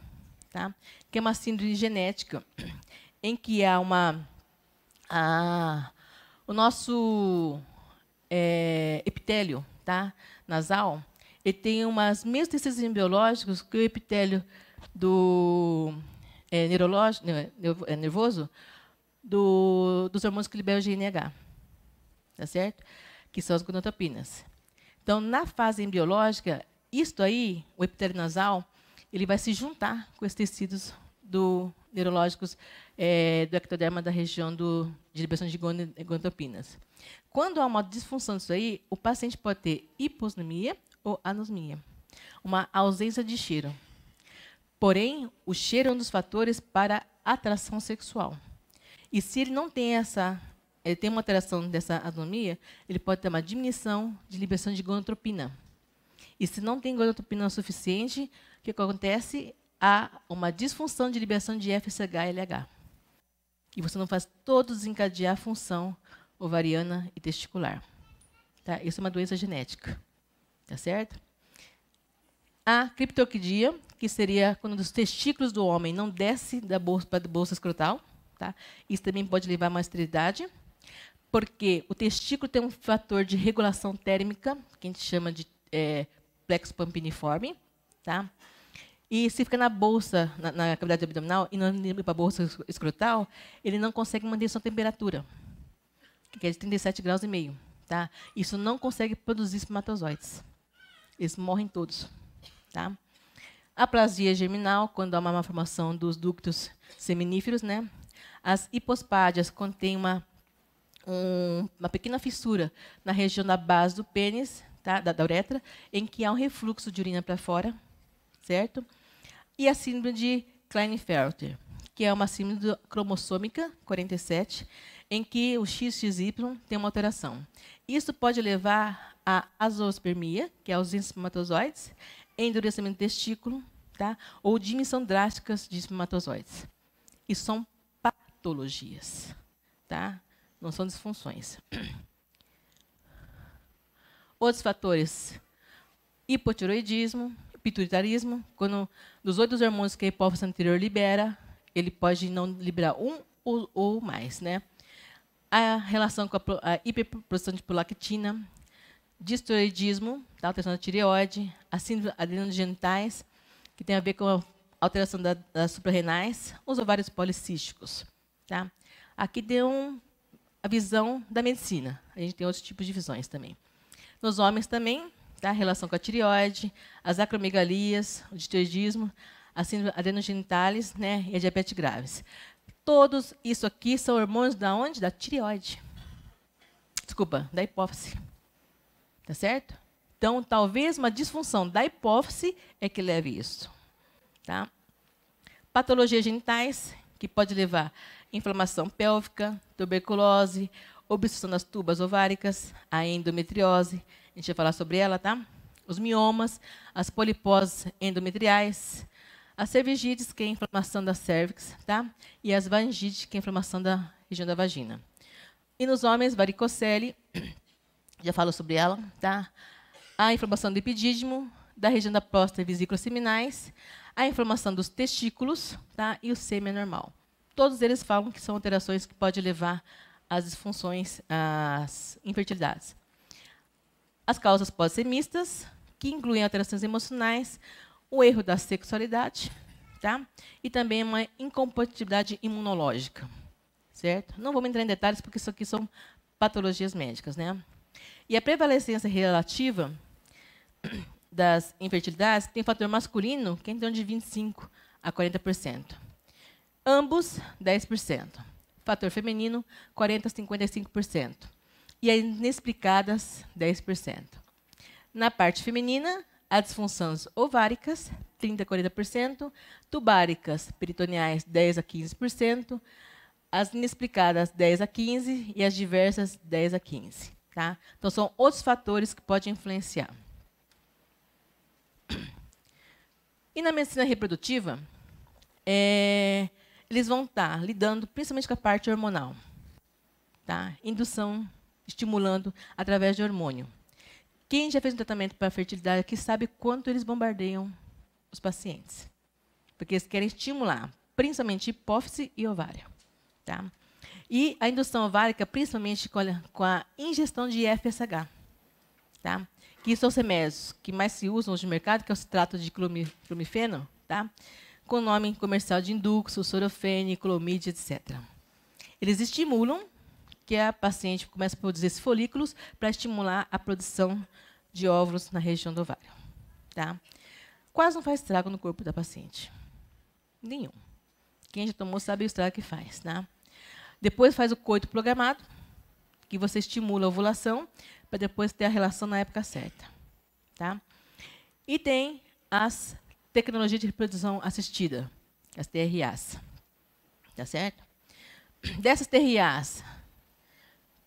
Speaker 1: tá? Que é uma síndrome genética em que há uma a, o nosso é, epitélio tá? nasal, ele tem umas mesmas decisões biológicas que o epitélio do é, neurológico, né, é, nervoso do, dos hormônios que liberam o GNH, tá certo? Que são as gonadotropinas. Então, na fase embiológica isto aí, o epitélio nasal, ele vai se juntar com os tecidos do neurológicos é, do ectoderma da região do, de liberação de gonadotropinas. Quando há uma disfunção disso aí, o paciente pode ter hiposmia ou anosmia, uma ausência de cheiro. Porém, o cheiro é um dos fatores para atração sexual. E se ele não tem essa, ele tem uma alteração dessa anosmia, ele pode ter uma diminuição de liberação de gonadotropina. E se não tem gonadotropina suficiente, o que acontece? há uma disfunção de liberação de FSH e LH. E você não faz todo desencadear a função ovariana e testicular. Tá? Isso é uma doença genética. Tá certo? A criptoquidia, que seria quando os testículos do homem não desce da bolsa para a bolsa escrotal. Tá? Isso também pode levar a uma esterilidade, porque o testículo tem um fator de regulação térmica, que a gente chama de é, plexo pampiniforme. Tá? E se fica na bolsa, na, na cavidade abdominal, e não ir para a bolsa escrotal, ele não consegue manter sua temperatura, que é de 37 graus e meio. Tá? Isso não consegue produzir espermatozoides. Eles morrem todos. Tá? Aplasia germinal, quando há uma malformação dos ductos seminíferos. Né? As hipospádias contêm uma, um, uma pequena fissura na região da base do pênis, tá? da, da uretra, em que há um refluxo de urina para fora. Certo? e a síndrome de Kleinfelter, que é uma síndrome cromossômica 47, em que o XXY tem uma alteração. Isso pode levar à azospermia, que é a ausência de espermatozoides, endurecimento do testículo, tá? ou diminuição drástica de espermatozoides. E são patologias, tá? não são disfunções. Outros fatores: hipotiroidismo, pituritarismo, quando dos oito hormônios que a hipófise anterior libera, ele pode não liberar um ou, ou mais, né? A relação com a, a de prolactina, distoidismo, tá? alteração da tireoide, a síndrome adrenogenitais, que tem a ver com a alteração da, das suprarrenais, os ovários policísticos. Tá? Aqui deu um, a visão da medicina. A gente tem outros tipos de visões também. Nos homens também, tá? relação com a tireoide, as acromegalias, o diteoidismo, a síndrome adenogenitais né? e a diabetes graves. Todos isso aqui são hormônios da onde? Da tireoide. Desculpa, da hipófise. Tá certo? Então, talvez uma disfunção da hipófise é que leve isso. Tá? Patologias genitais, que pode levar inflamação pélvica, tuberculose, obstrução das tubas ováricas, a endometriose, a gente vai falar sobre ela, tá? Os miomas, as poliposes endometriais, as cervigites, que é a inflamação da cervix, tá? E as vangites, que é a inflamação da região da vagina. E nos homens, varicocele, já falo sobre ela, tá? A inflamação do epidídimo, da região da próstata e vesículas seminais, a inflamação dos testículos, tá? E o sêmen normal. Todos eles falam que são alterações que podem levar às disfunções, às infertilidades. As causas podem ser mistas, que incluem alterações emocionais, o erro da sexualidade, tá? E também uma incompatibilidade imunológica, certo? Não vamos entrar em detalhes porque isso aqui são patologias médicas, né? E a prevalência relativa das infertilidades tem fator masculino que é de 25 a 40%. Ambos 10%. Fator feminino 40 a 55% e as inexplicadas, 10%. Na parte feminina, as disfunções ováricas, 30% a 40%, tubáricas peritoneais, 10% a 15%, as inexplicadas, 10% a 15%, e as diversas, 10% a 15%. Tá? Então, são outros fatores que podem influenciar. E na medicina reprodutiva, é, eles vão estar tá lidando principalmente com a parte hormonal. Tá? Indução estimulando através de hormônio. Quem já fez um tratamento para fertilidade aqui sabe quanto eles bombardeiam os pacientes. Porque eles querem estimular, principalmente hipófise e ovário. Tá? E a indução ovárica, principalmente com a, com a ingestão de FSH. Tá? Que são os remédios que mais se usam hoje no mercado, que é o citrato de clomifeno, tá? com nome comercial de Induxo, Sorofene, Clomide, etc. Eles estimulam que a paciente começa a produzir esses folículos para estimular a produção de óvulos na região do ovário. Tá? Quase não faz estrago no corpo da paciente. Nenhum. Quem já tomou sabe o estrago que faz. né? Depois faz o coito programado, que você estimula a ovulação, para depois ter a relação na época certa. Tá? E tem as tecnologias de reprodução assistida, as TRAs. Tá certo? Dessas TRAs,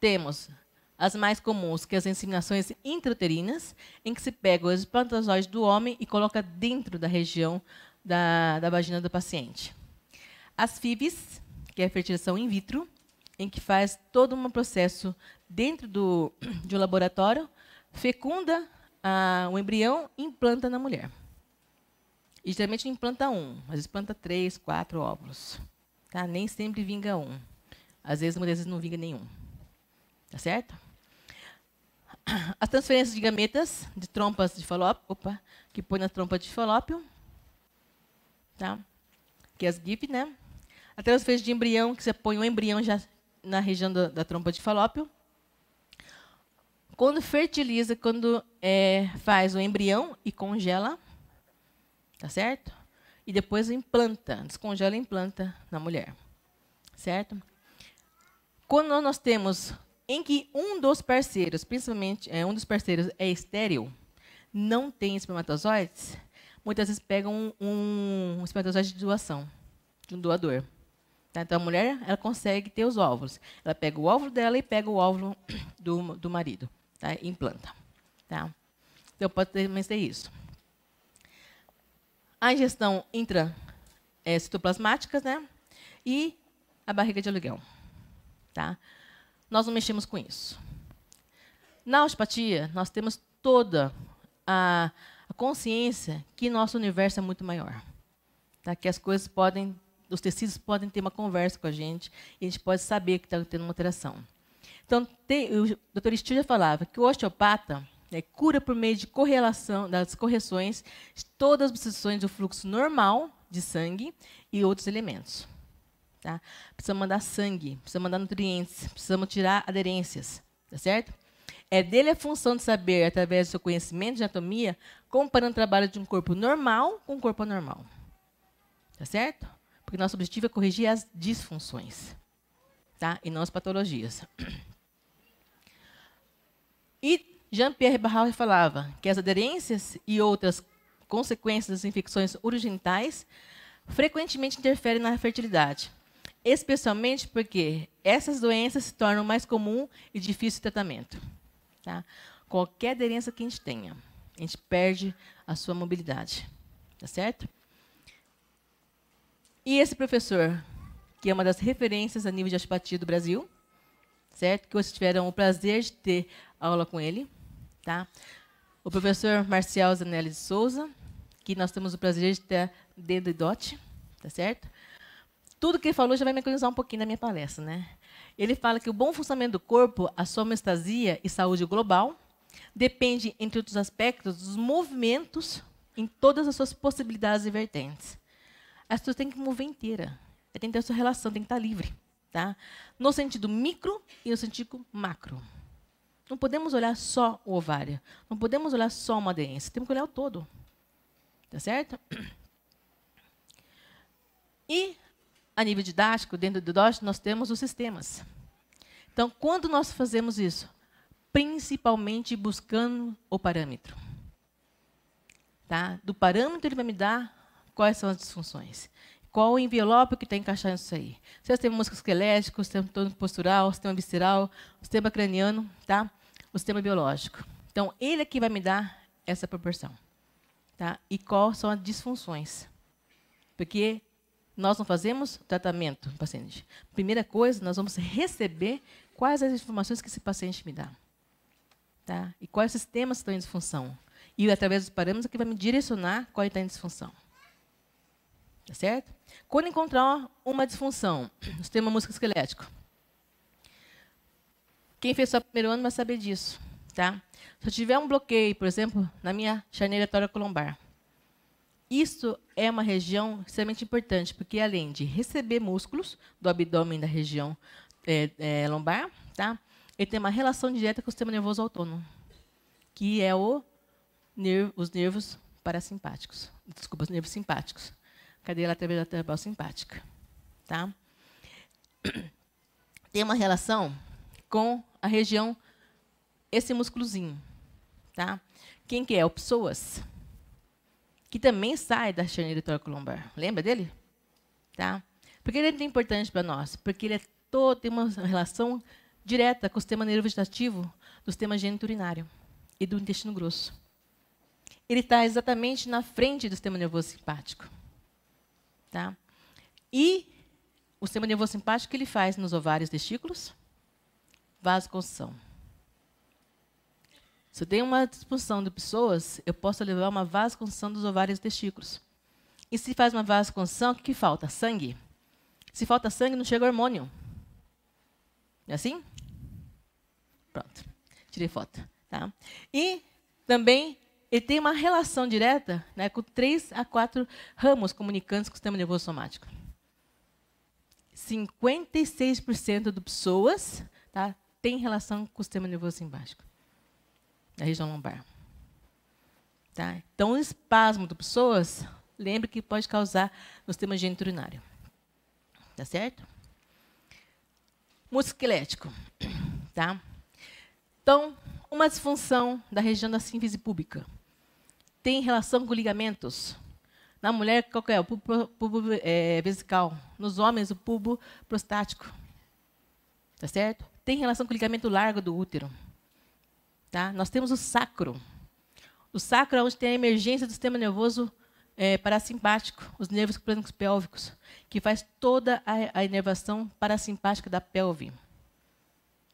Speaker 1: temos as mais comuns, que é as inseminações intrauterinas, em que se pega os espermatozoide do homem e coloca dentro da região da, da vagina do paciente. As FIVs, que é a fertilização in vitro, em que faz todo um processo dentro do, de um laboratório, fecunda a, o embrião e implanta na mulher. E, geralmente implanta um, às vezes planta três, quatro óvulos. Tá? Nem sempre vinga um. Às vezes, muitas vezes, não vinga nenhum. Tá certo? As transferências de gametas, de trompas de falópio, opa, que põe na trompa de falópio, tá? que é as GIF, né? A transferência de embrião, que você põe o embrião já na região da, da trompa de falópio. Quando fertiliza, quando é, faz o embrião e congela, tá certo? E depois implanta, descongela e implanta na mulher, certo? Quando nós temos em que um dos parceiros, principalmente é, um dos parceiros é estéril, não tem espermatozoides, muitas vezes pegam um, um espermatozoide de doação, de um doador. Tá? Então, a mulher ela consegue ter os óvulos. Ela pega o óvulo dela e pega o óvulo do, do marido tá? implanta. Tá? Então, pode ter também ser isso. A ingestão intra é, citoplasmáticas né? e a barriga de aluguel. Tá? nós não mexemos com isso. Na osteopatia, nós temos toda a, consciência que nosso universo é muito maior. Tá? Que as coisas podem, os tecidos podem ter uma conversa com a gente e a gente pode saber que está tendo uma alteração. Então, tem, o doutor Estil já falava que o osteopata né, cura por meio de correlação, das correções de todas as obsessões do fluxo normal de sangue e outros elementos. Tá? mandar sangue, precisamos mandar nutrientes, precisamos tirar aderências, tá certo? É dele a função de saber, através do seu conhecimento de anatomia, comparando o trabalho de um corpo normal com um corpo anormal. Tá certo? Porque nosso objetivo é corrigir as disfunções, tá? E não as patologias. E Jean-Pierre Barral falava que as aderências e outras consequências das infecções urgentais frequentemente interferem na fertilidade especialmente porque essas doenças se tornam mais comum e difícil de tratamento. Tá? Qualquer aderência que a gente tenha, a gente perde a sua mobilidade, tá certo? E esse professor, que é uma das referências a nível de osteopatia do Brasil, certo? Que vocês tiveram o prazer de ter aula com ele, tá? O professor Marcial Zanelli de Souza, que nós temos o prazer de ter dedo e dote, tá certo? Tudo que ele falou já vai me economizar um pouquinho na minha palestra, né? Ele fala que o bom funcionamento do corpo, a sua homeostasia e saúde global, depende, entre outros aspectos, dos movimentos em todas as suas possibilidades e vertentes. As pessoas têm que mover inteira. Tem que ter a sua relação, tem que estar livre. Tá? No sentido micro e no sentido macro. Não podemos olhar só o ovário. Não podemos olhar só uma aderência. Temos que olhar o todo. Tá certo? E a nível didático, dentro do DOS, nós temos os sistemas. Então, quando nós fazemos isso? Principalmente buscando o parâmetro. Tá? Do parâmetro ele vai me dar quais são as disfunções, Qual o envelope que está encaixando isso aí? Se você tem músculo esquelético, sistema todo postural, sistema visceral, sistema craniano, tá? o sistema biológico. Então, ele aqui é vai me dar essa proporção. Tá? E quais são as disfunções. Porque nós não fazemos tratamento do paciente. Primeira coisa, nós vamos receber quais as informações que esse paciente me dá. Tá? E quais sistemas estão em disfunção. E através dos parâmetros é que vai me direcionar qual está em disfunção. Tá certo? Quando encontrar uma disfunção no sistema musculoesquelético, quem fez só primeiro ano vai saber disso. Tá? Se eu tiver um bloqueio, por exemplo, na minha charneira tóraco-lombar, isso é uma região extremamente importante, porque além de receber músculos do abdômen da região é, é, lombar, tá? ele tem uma relação direta com o sistema nervoso autônomo, que é o os nervos parasimpáticos. Desculpa, os nervos simpáticos. Cadeia lateral simpática. Tá? Tem uma relação com a região, esse músculozinho. Tá? Quem que é? O psoas que também sai da charneira thoracolombar. Lembra dele? Tá? Por que ele é tão importante para nós? Porque ele é todo, tem uma relação direta com o sistema vegetativo, do sistema geniturinário e do intestino grosso. Ele está exatamente na frente do sistema nervoso simpático. Tá? E o sistema nervoso simpático que ele faz nos ovários testículos? Vasoconstrição. Se eu tenho uma disfunção de pessoas, eu posso levar uma vasconção dos ovários e testículos. E se faz uma vasconção, o que, que falta? Sangue. Se falta sangue, não chega hormônio. É assim? Pronto. Tirei foto. Tá? E também ele tem uma relação direta né, com três a quatro ramos comunicantes com o sistema nervoso somático. 56% das pessoas tá, tem relação com o sistema nervoso simpático da região lombar. Tá? Então, o espasmo de pessoas, lembre que pode causar no sistema geniturinário. Tá certo? Músculo esquelético. Tá? Então, uma disfunção da região da síntese pública tem relação com ligamentos. Na mulher, qual é? O pubo, é, vesical. Nos homens, o pubo prostático. Tá certo? Tem relação com o ligamento largo do útero. Tá? Nós temos o sacro. O sacro é onde tem a emergência do sistema nervoso é, parasimpático, os nervos crônicos pélvicos, que faz toda a, a inervação parasimpática da pelve.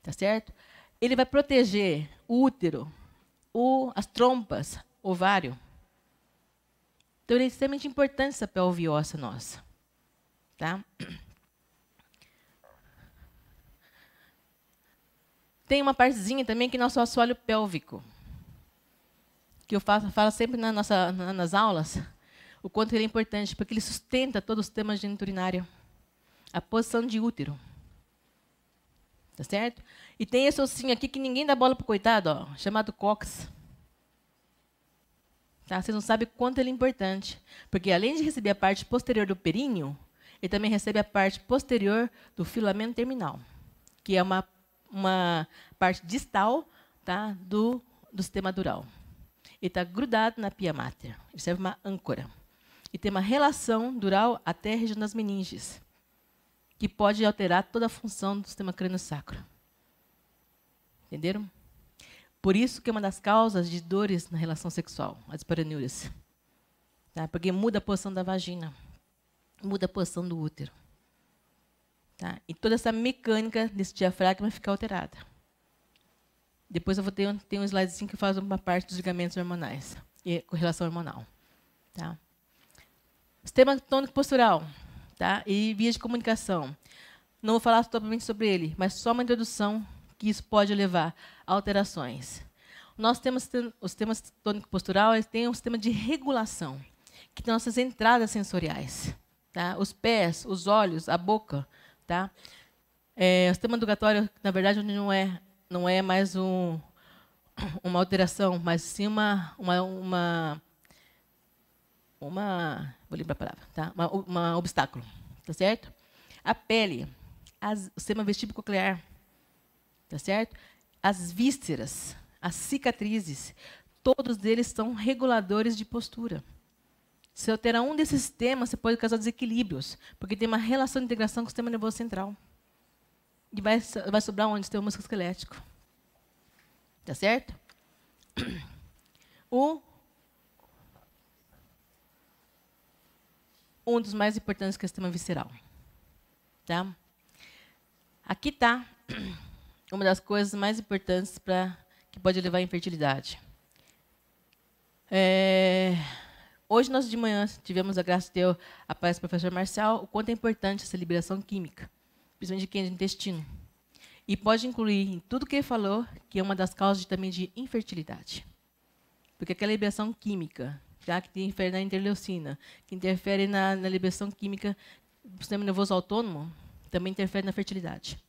Speaker 1: Tá certo? Ele vai proteger o útero, o, as trompas, ovário. Então, ele é extremamente importante essa pelve óssea nossa. Tá? Tem uma partezinha também que é nosso assoalho pélvico, que eu falo, falo sempre na nossa, na, nas aulas, o quanto ele é importante, porque ele sustenta todos os temas urinário A posição de útero. Tá certo? E tem esse ossinho aqui que ninguém dá bola pro coitado, ó, chamado cox. Tá? Vocês não sabem quanto ele é importante. Porque além de receber a parte posterior do períneo, ele também recebe a parte posterior do filamento terminal, que é uma uma parte distal tá, do, do sistema dural. Ele está grudado na pia mater. Ele serve uma âncora. E tem uma relação dural até a região das meninges, que pode alterar toda a função do sistema crânio-sacro. Entenderam? Por isso que é uma das causas de dores na relação sexual, as paranúrias. Tá? Porque muda a posição da vagina, muda a posição do útero. Tá? E toda essa mecânica desse diafragma fica alterada. Depois eu vou ter, tem um slidezinho que faz uma parte dos ligamentos hormonais e correlação hormonal. Tá? Sistema tônico postural tá? e vias de comunicação. Não vou falar totalmente sobre ele, mas só uma introdução que isso pode levar a alterações. Nós temos o sistema tônico postural, ele tem um sistema de regulação, que tem nossas entradas sensoriais, tá? Os pés, os olhos, a boca, Tá? É, o sistema educatório, na verdade, não é, não é mais um, uma alteração, mas sim uma, uma, uma, uma vou lembrar a palavra, tá? Uma, uma obstáculo, tá certo? A pele, as, o sistema vestíbulo coclear, tá certo? As vísceras, as cicatrizes, todos eles são reguladores de postura. Se eu alterar um desses sistemas, você pode causar desequilíbrios, porque tem uma relação de integração com o sistema nervoso central. E vai, vai sobrar onde? Tem o músculo esquelético. Tá certo? O, um dos mais importantes que é o sistema visceral. Tá? Aqui está uma das coisas mais importantes para que pode levar à infertilidade. É Hoje, nós de manhã tivemos a graça de Deus, a palestra do professor Marcial, o quanto é importante essa liberação química, principalmente de quem é de intestino. E pode incluir em tudo que ele falou que é uma das causas também de infertilidade. Porque aquela liberação química, já que interfere na interleucina, que interfere na, na liberação química do sistema nervoso autônomo, também interfere na fertilidade.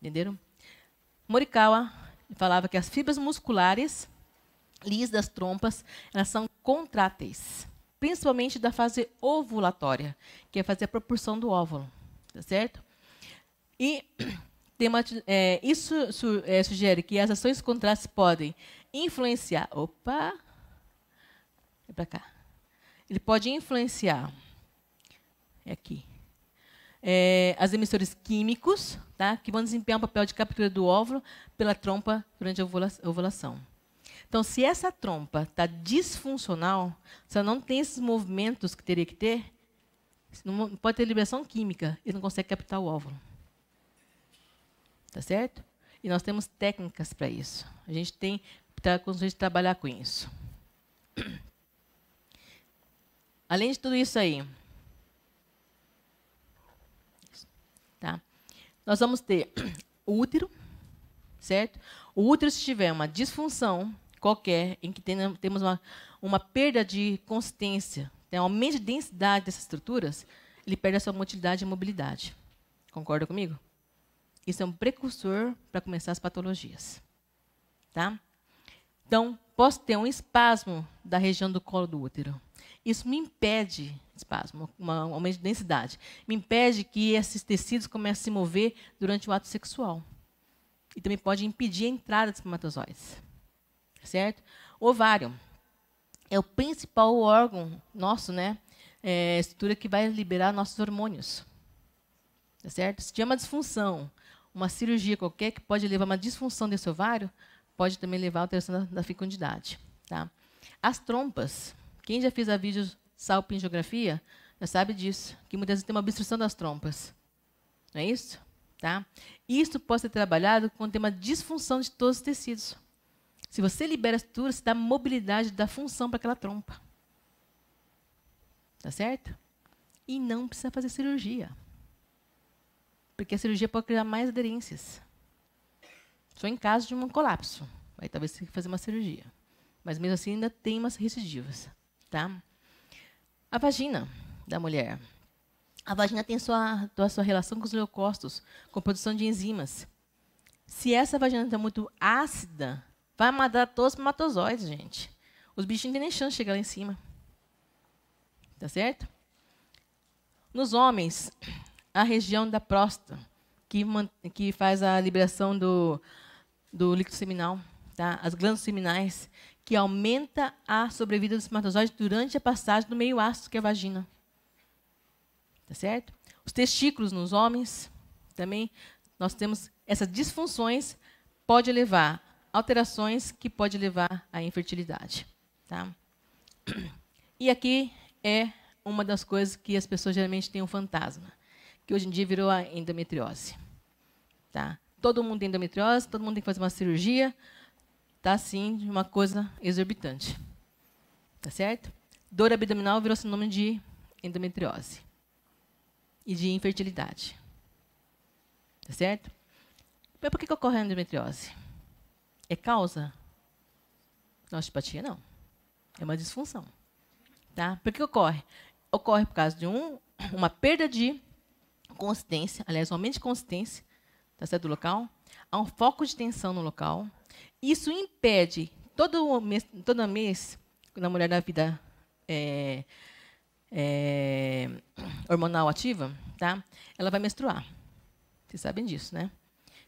Speaker 1: Entenderam? Morikawa falava que as fibras musculares lis das trompas, elas são contráteis, principalmente da fase ovulatória, que é fazer a proporção do óvulo, tá certo? E uma, é, isso su, é, sugere que as ações contráteis podem influenciar, opa, é para cá, ele pode influenciar, é aqui, é, as emissores químicos, tá, que vão desempenhar um papel de captura do óvulo pela trompa durante a ovulação. Então, se essa trompa está disfuncional, se ela não tem esses movimentos que teria que ter, não pode ter liberação química, e não consegue captar o óvulo. Tá certo? E nós temos técnicas para isso. A gente tem condições tá, de trabalhar com isso. Além de tudo isso aí, tá? nós vamos ter o útero, certo? O útero, se tiver uma disfunção, qualquer em que temos uma, uma perda de consistência, tem um aumento de densidade dessas estruturas, ele perde a sua motilidade e mobilidade. Concorda comigo? Isso é um precursor para começar as patologias. Tá? Então, posso ter um espasmo da região do colo do útero. Isso me impede, espasmo, um aumento de densidade, me impede que esses tecidos comecem a se mover durante o ato sexual. E também pode impedir a entrada de espermatozoides certo? Ovário é o principal órgão nosso, né? É, estrutura que vai liberar nossos hormônios, tá certo? Se tiver uma disfunção, uma cirurgia qualquer que pode levar a uma disfunção desse ovário, pode também levar à alteração da, da fecundidade, tá? As trompas, quem já fez a vídeo salpingiografia já sabe disso, que muitas vezes tem uma obstrução das trompas, não é isso? Tá? Isso pode ser trabalhado quando tem uma disfunção de todos os tecidos. Se você libera a estrutura, você dá mobilidade, dá função para aquela trompa. Tá certo? E não precisa fazer cirurgia. Porque a cirurgia pode criar mais aderências. Só em caso de um colapso. Aí talvez você tenha que fazer uma cirurgia. Mas mesmo assim ainda tem umas recidivas. Tá? A vagina da mulher. A vagina tem sua, sua relação com os leucócitos, com produção de enzimas. Se essa vagina está muito ácida, Vai matar todos os espermatozoides, gente. Os bichinhos não têm nem chance de chegar lá em cima. Tá certo? Nos homens, a região da próstata, que, que faz a liberação do, do líquido seminal, tá? as glândulas seminais, que aumenta a sobrevida dos espermatozoides durante a passagem do meio ácido, que é a vagina. Tá certo? Os testículos nos homens, também, nós temos essas disfunções, pode levar alterações que pode levar à infertilidade. Tá? E aqui é uma das coisas que as pessoas geralmente têm um fantasma, que hoje em dia virou a endometriose. Tá? Todo mundo tem endometriose, todo mundo tem que fazer uma cirurgia, tá sim uma coisa exorbitante. Tá certo? Dor abdominal virou sinônimo de endometriose e de infertilidade. Tá certo? Mas por que, que ocorre a endometriose? é causa? Não, antipatia não. É uma disfunção. Tá? Por que ocorre? Ocorre por causa de um, uma perda de consistência, aliás, um aumento de consistência tá certo? do local, há um foco de tensão no local. Isso impede, todo mês, toda mês na mulher da vida é, é, hormonal ativa, tá? ela vai menstruar. Vocês sabem disso, né?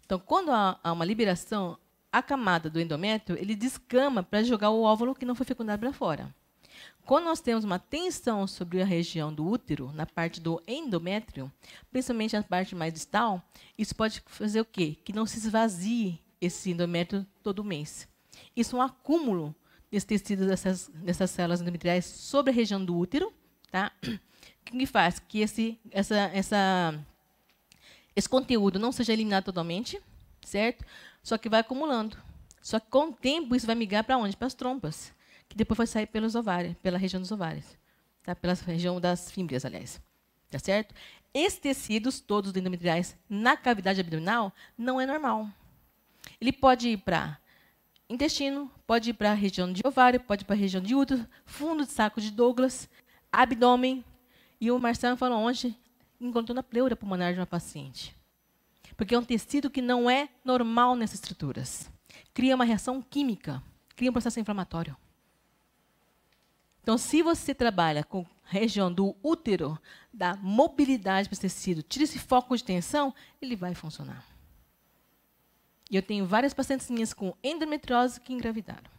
Speaker 1: Então, quando há, há uma liberação a camada do endométrio ele descama para jogar o óvulo que não foi fecundado para fora. Quando nós temos uma tensão sobre a região do útero, na parte do endométrio, principalmente a parte mais distal, isso pode fazer o quê? Que não se esvazie esse endométrio todo mês. Isso é um acúmulo desse tecido dessas, dessas células endometriais sobre a região do útero, tá? O que faz que esse, essa, essa, esse conteúdo não seja eliminado totalmente, certo? Só que vai acumulando. Só que com o tempo isso vai migrar para onde? Para as trompas, que depois vai sair pelos ovários, pela região dos ovários, tá? Pela região das fímbrias, aliás. Tá certo? Esses tecidos todos endometriais na cavidade abdominal não é normal. Ele pode ir para intestino, pode ir para a região de ovário, pode ir para a região de útero, fundo de saco de Douglas, abdômen. E o Marcelo falou onde encontrou na pleura pulmonar de uma paciente. Porque é um tecido que não é normal nessas estruturas. Cria uma reação química, cria um processo inflamatório. Então, se você trabalha com região do útero, da mobilidade para esse tecido, tira esse foco de tensão, ele vai funcionar. E eu tenho várias pacientes minhas com endometriose que engravidaram.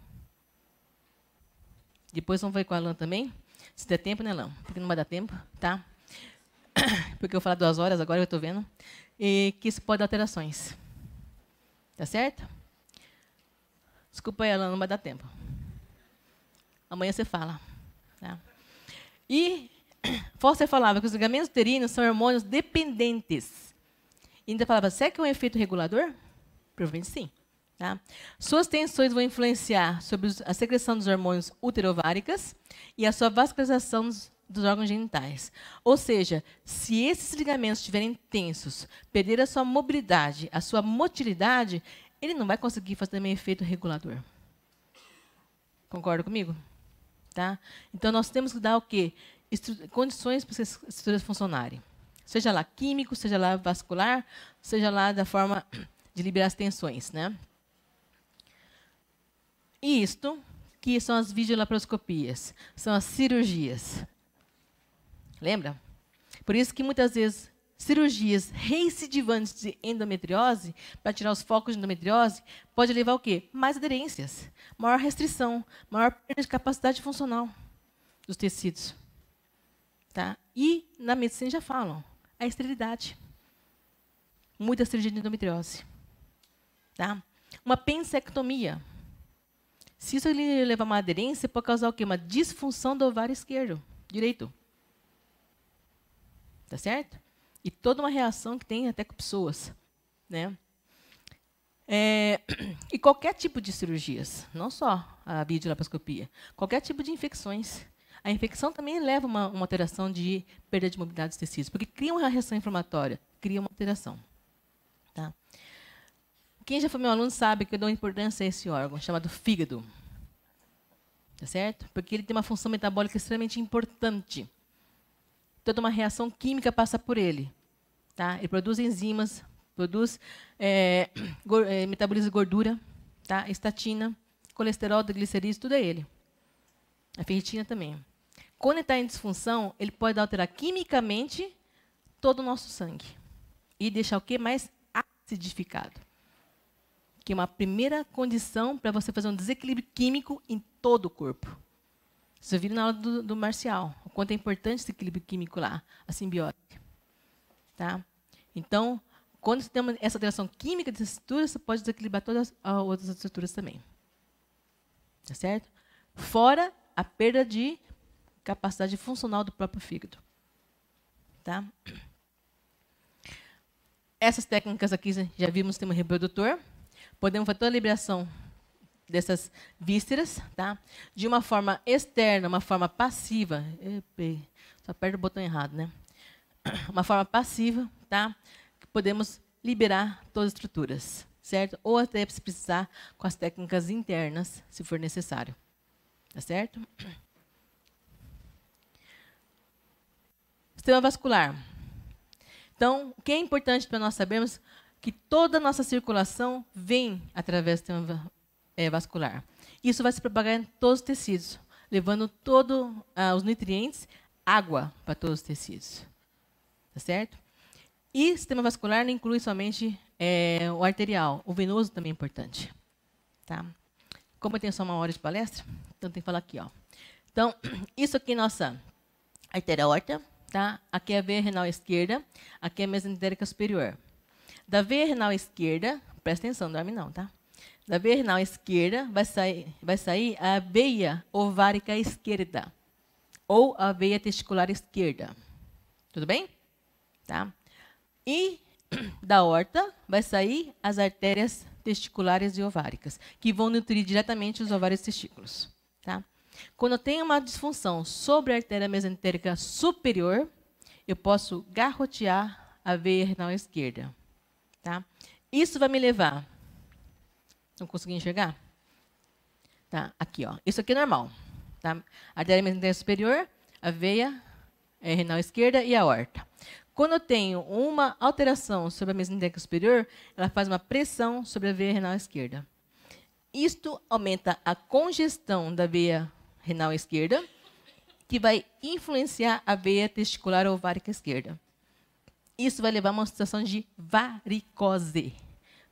Speaker 1: Depois vamos ver com a Alan também. Se der tempo, né, Alan? Porque não vai dar tempo, tá? porque eu falei duas horas agora, eu estou vendo, e que isso pode dar alterações. Tá certo? Desculpa aí, não vai dar tempo. Amanhã você fala. Tá? E Foster é falava que os ligamentos uterinos são hormônios dependentes. E ainda falava, será que é um efeito regulador? Provavelmente sim. Tá? Suas tensões vão influenciar sobre a secreção dos hormônios uterováricas e a sua vascularização dos dos órgãos genitais. Ou seja, se esses ligamentos estiverem tensos, perder a sua mobilidade, a sua motilidade, ele não vai conseguir fazer também efeito regulador. Concorda comigo? Tá? Então, nós temos que dar o quê? Estru condições para essas estruturas funcionarem. Seja lá químico, seja lá vascular, seja lá da forma de liberar as tensões. Né? E isto, que são as videolaparoscopias, são as cirurgias. Lembra? Por isso que muitas vezes cirurgias recidivantes de endometriose, para tirar os focos de endometriose, pode levar o quê? Mais aderências, maior restrição, maior perda de capacidade funcional dos tecidos. Tá? E na medicina já falam, a esterilidade. Muita cirurgia de endometriose. Tá? Uma pensectomia. Se isso levar a uma aderência, pode causar o quê? Uma disfunção do ovário esquerdo, direito. Tá certo? E toda uma reação que tem até com pessoas. Né? É, e qualquer tipo de cirurgias, não só a videolaparoscopia, qualquer tipo de infecções. A infecção também leva a uma, uma alteração de perda de mobilidade dos tecidos, porque cria uma reação inflamatória, cria uma alteração. Tá? Quem já foi meu aluno sabe que eu dou importância a esse órgão, chamado fígado. Tá certo? Porque ele tem uma função metabólica extremamente importante toda uma reação química passa por ele. Tá? Ele produz enzimas, produz, é, é, metaboliza gordura, tá? estatina, colesterol, triglicerídeos, tudo é ele. A ferritina também. Quando ele está em disfunção, ele pode alterar quimicamente todo o nosso sangue. E deixar o que? Mais acidificado. Que é uma primeira condição para você fazer um desequilíbrio químico em todo o corpo. Vocês viram na aula do, do Marcial, o quanto é importante esse equilíbrio químico lá, a simbiótica. Tá? Então, quando você tem uma, essa alteração química dessas estruturas, você pode desequilibrar todas as ah, outras estruturas também. Tá certo? Fora a perda de capacidade funcional do próprio fígado. Tá? Essas técnicas aqui já vimos, tem um reprodutor. Podemos fazer toda a liberação dessas vísceras, tá? De uma forma externa, uma forma passiva. Epe, só aperto o botão errado, né? Uma forma passiva, tá? Que podemos liberar todas as estruturas, certo? Ou até se precisar com as técnicas internas, se for necessário. Tá certo? Sistema vascular. Então, o que é importante para nós sabermos que toda a nossa circulação vem através do sistema é, vascular. Isso vai se propagar em todos os tecidos, levando todos ah, os nutrientes, água para todos os tecidos. Tá certo? E sistema vascular não inclui somente é, o arterial, o venoso também é importante. Tá? Como eu tenho só uma hora de palestra, então tem que falar aqui. Ó. Então, isso aqui é nossa artéria aorta, tá? aqui é a veia renal esquerda, aqui é a mesentérica superior. Da veia renal esquerda, presta atenção, não dorme não, tá? da vernal esquerda vai sair, vai sair a veia ovárica esquerda ou a veia testicular esquerda. Tudo bem? Tá? E da horta vai sair as artérias testiculares e ováricas, que vão nutrir diretamente os ovários e testículos. Tá? Quando eu tenho uma disfunção sobre a artéria mesentérica superior, eu posso garrotear a veia renal esquerda. Tá? Isso vai me levar não consegui enxergar? Tá, aqui, ó. Isso aqui é normal. Tá? Artéria mesentérica superior, a veia é, renal esquerda e a horta. Quando eu tenho uma alteração sobre a mesentérica superior, ela faz uma pressão sobre a veia renal esquerda. Isto aumenta a congestão da veia renal esquerda, que vai influenciar a veia testicular ovárica esquerda. Isso vai levar a uma situação de varicose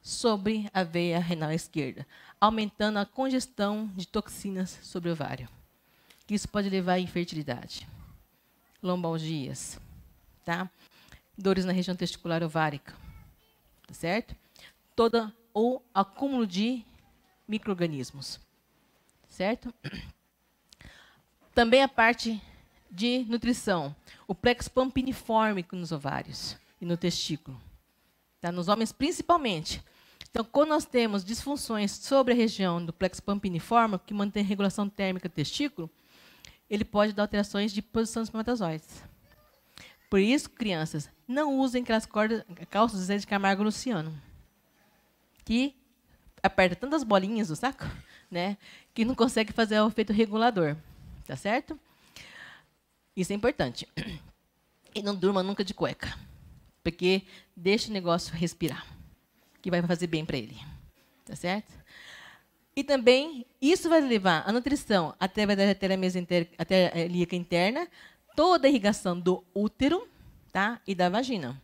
Speaker 1: sobre a veia renal esquerda, aumentando a congestão de toxinas sobre o ovário. Isso pode levar à infertilidade, lombalgias, tá? dores na região testicular ovárica, tá certo? Toda ou acúmulo de microorganismos, certo? Também a parte de nutrição, o plexo pampiniforme nos ovários e no testículo tá? nos homens principalmente. Então, quando nós temos disfunções sobre a região do plexo pampiniforme, que mantém a regulação térmica do testículo, ele pode dar alterações de posição dos espermatozoides. Por isso, crianças, não usem aquelas cordas, calças de Camargo Luciano, que aperta tantas bolinhas do saco, né, que não consegue fazer o efeito regulador, tá certo? Isso é importante. E não durma nunca de cueca, porque Deixa o negócio respirar, que vai fazer bem para ele. Tá certo? E também, isso vai levar a nutrição até a artéria, inter, ilíaca eh, interna, toda a irrigação do útero tá? e da vagina.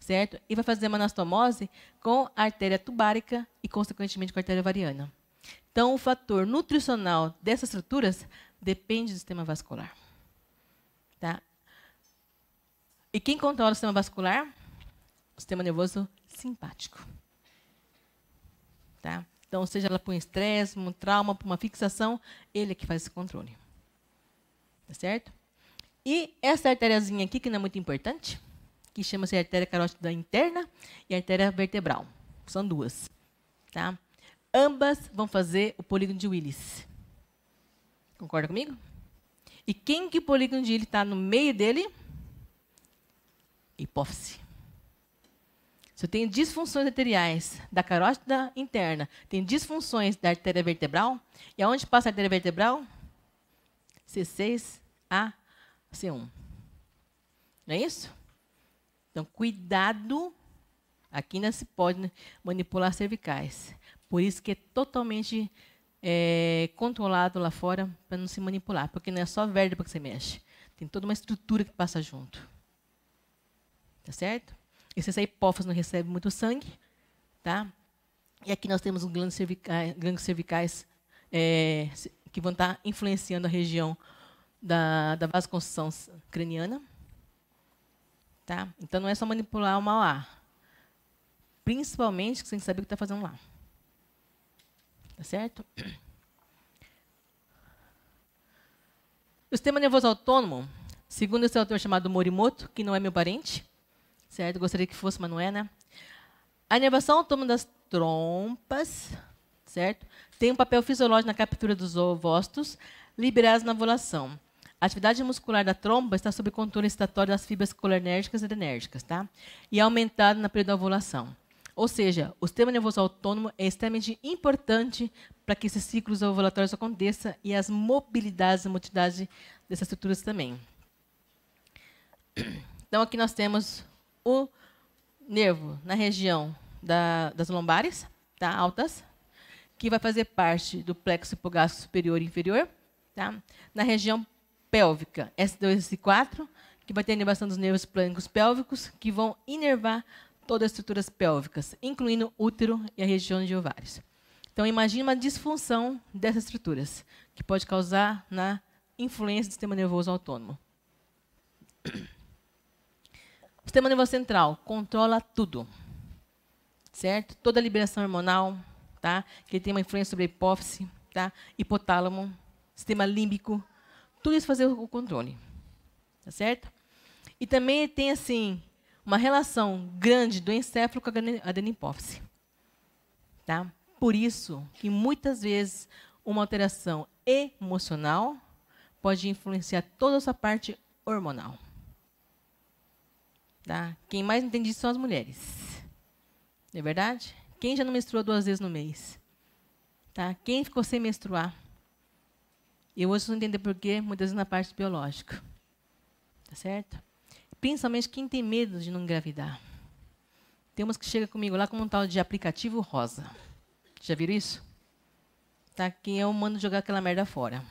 Speaker 1: Certo? E vai fazer uma anastomose com a artéria tubárica e, consequentemente, com a artéria ovariana. Então, o fator nutricional dessas estruturas depende do sistema vascular. Tá? E quem controla o sistema vascular? sistema nervoso simpático. Tá? Então, seja ela por um estresse, um trauma, por uma fixação, ele é que faz esse controle. Tá certo? E essa artériazinha aqui, que não é muito importante, que chama-se artéria carótida interna e artéria vertebral. São duas. Tá? Ambas vão fazer o polígono de Willis. Concorda comigo? E quem que o polígono de Willis está no meio dele? Hipófise. Se eu tenho disfunções arteriais da carótida interna, tenho disfunções da artéria vertebral, e aonde passa a artéria vertebral? C6 a C1. Não é isso? Então, cuidado. Aqui não se pode manipular cervicais. Por isso que é totalmente é, controlado lá fora para não se manipular. Porque não é só vértebra que você mexe. Tem toda uma estrutura que passa junto. Tá certo? E se essa hipófise não recebe muito sangue, tá? E aqui nós temos os glândulas cervicais, cervicais é, que vão estar tá influenciando a região da, da vasoconstrição craniana. Tá? Então, não é só manipular o mau ar. Principalmente que você tem que saber o que está fazendo lá. Tá certo? O sistema nervoso autônomo, segundo esse autor chamado Morimoto, que não é meu parente, certo? Gostaria que fosse, mas não é, né? A inervação autônoma das trompas, certo? Tem um papel fisiológico na captura dos ovócitos liberados na ovulação. A atividade muscular da tromba está sob controle excitatório das fibras colinérgicas e adrenérgicas, tá? E é aumentada na período da ovulação. Ou seja, o sistema nervoso autônomo é extremamente importante para que esses ciclos ovulatórios aconteçam e as mobilidades e motilidades dessas estruturas também. Então, aqui nós temos o nervo na região da, das lombares, tá? altas, que vai fazer parte do plexo hipogástrico superior e inferior, tá? na região pélvica, S2 e S4, que vai ter a inervação dos nervos plânicos pélvicos, que vão inervar todas as estruturas pélvicas, incluindo útero e a região de ovários. Então, imagine uma disfunção dessas estruturas, que pode causar na influência do sistema nervoso autônomo. Sistema nervoso central controla tudo. Certo? Toda a liberação hormonal, tá? Que tem uma influência sobre a hipófise, tá? Hipotálamo, sistema límbico, tudo isso fazer o controle. Tá certo? E também tem assim uma relação grande do encéfalo com a adenopófise. Tá? Por isso que muitas vezes uma alteração emocional pode influenciar toda essa parte hormonal. Tá? Quem mais entende disso são as mulheres. Não é verdade? Quem já não menstruou duas vezes no mês? Tá? Quem ficou sem menstruar? Eu hoje não entender por quê, muitas vezes na parte biológica. Tá certo? Principalmente quem tem medo de não engravidar. Tem umas que chegam comigo lá com um tal de aplicativo rosa. Já viram isso? Tá? é o mando jogar aquela merda fora.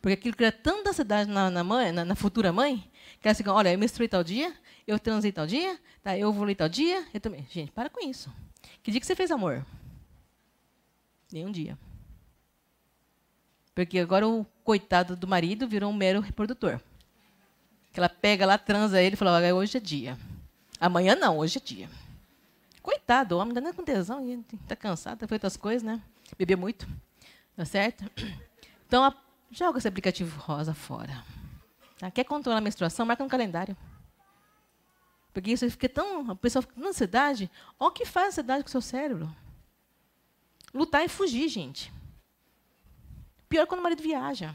Speaker 1: Porque aquilo cria tanta ansiedade na, na, mãe, na, na futura mãe, que ela fica, olha, eu menstruei tal dia, eu transei tal dia, tá, eu volei tal dia, eu também. Gente, para com isso. Que dia que você fez amor? Nenhum dia. Porque agora o coitado do marido virou um mero reprodutor. Que ela pega lá, transa ele e fala, ah, hoje é dia. Amanhã não, hoje é dia. Coitado, o homem ainda não é com tesão, está cansado, tá feito outras coisas, né? Bebeu muito, tá certo? Então, a, joga esse aplicativo rosa fora. Tá? Quer controlar a menstruação? Marca no calendário. Porque isso fica tão. A pessoa fica com ansiedade. Olha o que faz a ansiedade com o seu cérebro. Lutar e fugir, gente. Pior é quando o marido viaja.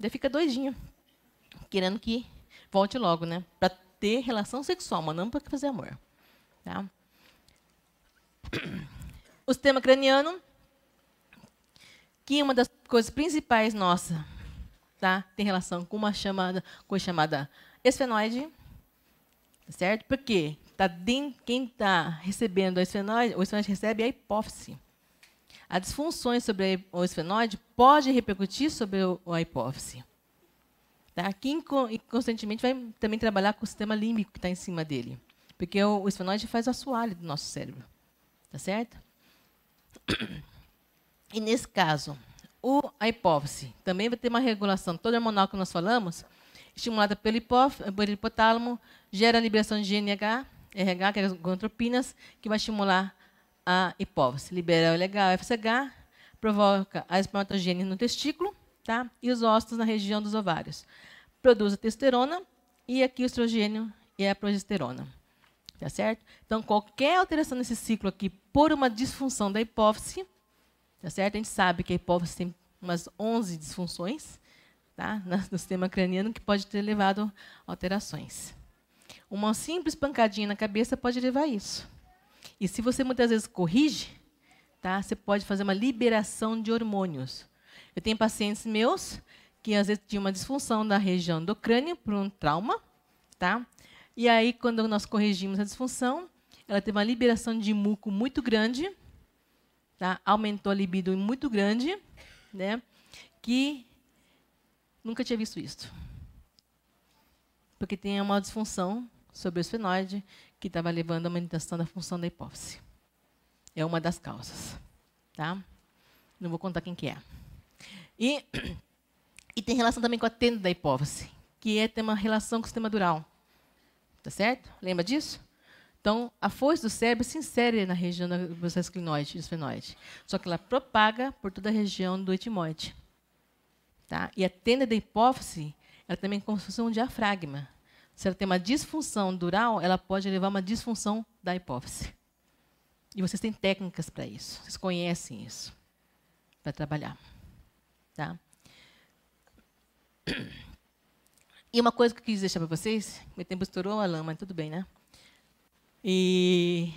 Speaker 1: Daí fica doidinho. Querendo que volte logo, né? Para ter relação sexual, mas não para fazer amor. Tá? O sistema craniano, que é uma das coisas principais nossa, tá? tem relação com uma chamada, coisa chamada esfenoide, Tá certo? porque Tá dentro, quem está recebendo o esfenoide, o esfenoide recebe a hipófise. As disfunções sobre o esfenoide pode repercutir sobre o, a hipófise. Tá? Quem constantemente vai também trabalhar com o sistema límbico que está em cima dele. Porque o, o esfenoide faz o assoalho do nosso cérebro. Tá certo? E nesse caso, o, a hipófise também vai ter uma regulação toda hormonal que nós falamos, estimulada pelo, hipotálamo, gera a liberação de GNH, RH, que é as gontropinas, que vai estimular a hipófise. Libera o LH, o FCH, provoca a espermatogênese no testículo tá? e os ócitos na região dos ovários. Produz a testosterona e aqui o estrogênio e a progesterona. Tá certo? Então, qualquer alteração nesse ciclo aqui por uma disfunção da hipófise, tá certo? A gente sabe que a hipófise tem umas 11 disfunções, tá? no sistema craniano que pode ter levado alterações. Uma simples pancadinha na cabeça pode levar a isso. E se você muitas vezes corrige, tá? Você pode fazer uma liberação de hormônios. Eu tenho pacientes meus que às vezes tinham uma disfunção da região do crânio por um trauma, tá? E aí quando nós corrigimos a disfunção, ela teve uma liberação de muco muito grande, tá? Aumentou a libido muito grande, né? Que Nunca tinha visto isso. Porque tinha uma disfunção sobre o esfenoide que estava levando à manutenção da função da hipófise. É uma das causas. Tá? Não vou contar quem que é. E, e tem relação também com a tenda da hipófise, que é, tem uma relação com o sistema dural. Tá certo? Lembra disso? Então, a força do cérebro se insere na região do processo clinoide, esfenoide. Só que ela propaga por toda a região do etimoide. Tá? E a tenda da hipófise ela também é constitui um diafragma. Se ela tem uma disfunção dural, ela pode levar a uma disfunção da hipófise. E vocês têm técnicas para isso, vocês conhecem isso, para trabalhar. Tá? E uma coisa que eu quis deixar para vocês, meu tempo estourou, lama, mas tudo bem, né? E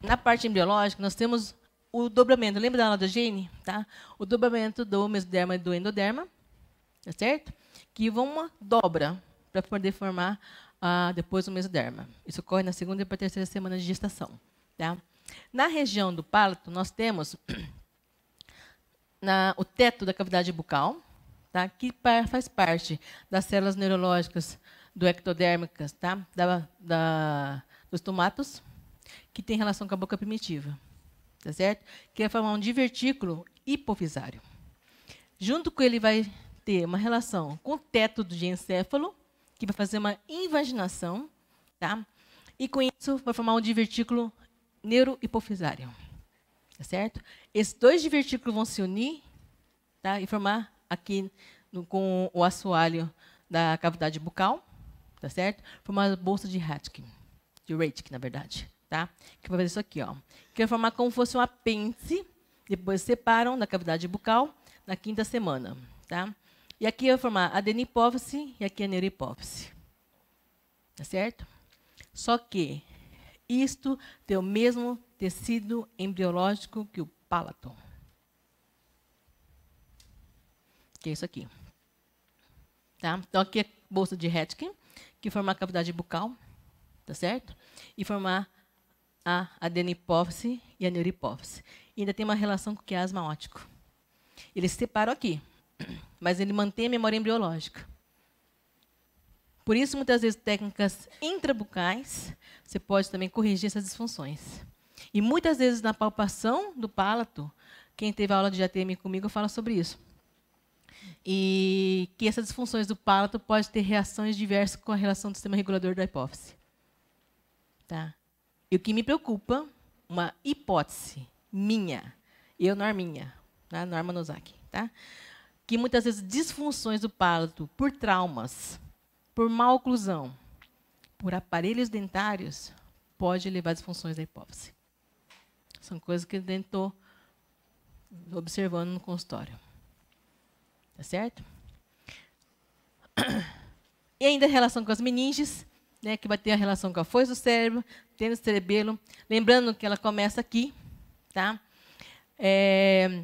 Speaker 1: na parte embriológica, nós temos o dobramento, lembra da aula da Gene? Tá? O dobramento do mesoderma e do endoderma, tá certo? Que vão uma dobra para poder formar ah, depois o mesoderma. Isso ocorre na segunda e para terceira semana de gestação. Tá? Na região do palato, nós temos na, o teto da cavidade bucal, tá? que par, faz parte das células neurológicas do ectodérmicas, tá? Da, da, dos tomatos, que tem relação com a boca primitiva tá certo? Que vai é formar um divertículo hipofisário. Junto com ele vai ter uma relação com o teto de encéfalo, que vai fazer uma invaginação, tá? E com isso vai formar um divertículo neurohipofisário. Tá certo? Esses dois divertículos vão se unir, tá? E formar aqui no, com o assoalho da cavidade bucal, tá certo? Formar a bolsa de Rathke, de Rathke, na verdade, tá? Que vai fazer isso aqui, ó que vai formar como fosse um apêndice, depois separam na cavidade bucal, na quinta semana. Tá? E aqui vai formar adenipófise e aqui a é neurohipófise. Tá certo? Só que isto tem o mesmo tecido embriológico que o palato. Que é isso aqui. Tá? Então, aqui é bolsa de Hetkin, que forma a cavidade bucal, tá certo? E formar a adenipófise e a neurohipófise. E ainda tem uma relação com o quiasma é óptico. Ele se separou aqui, mas ele mantém a memória embriológica. Por isso, muitas vezes, técnicas intrabucais, você pode também corrigir essas disfunções. E muitas vezes, na palpação do palato, quem teve aula de ATM comigo fala sobre isso. E que essas disfunções do palato podem ter reações diversas com a relação do sistema regulador da hipófise. Tá? E o que me preocupa, uma hipótese minha, eu, Norminha, né? Norma Nozaki, tá? que muitas vezes disfunções do palato por traumas, por mal oclusão, por aparelhos dentários, pode levar a disfunções da hipófise. São coisas que eu estou observando no consultório. Tá certo? E ainda em relação com as meninges, né, que vai ter a relação com a foice do cérebro, tênis cerebelo. Lembrando que ela começa aqui, tá? É,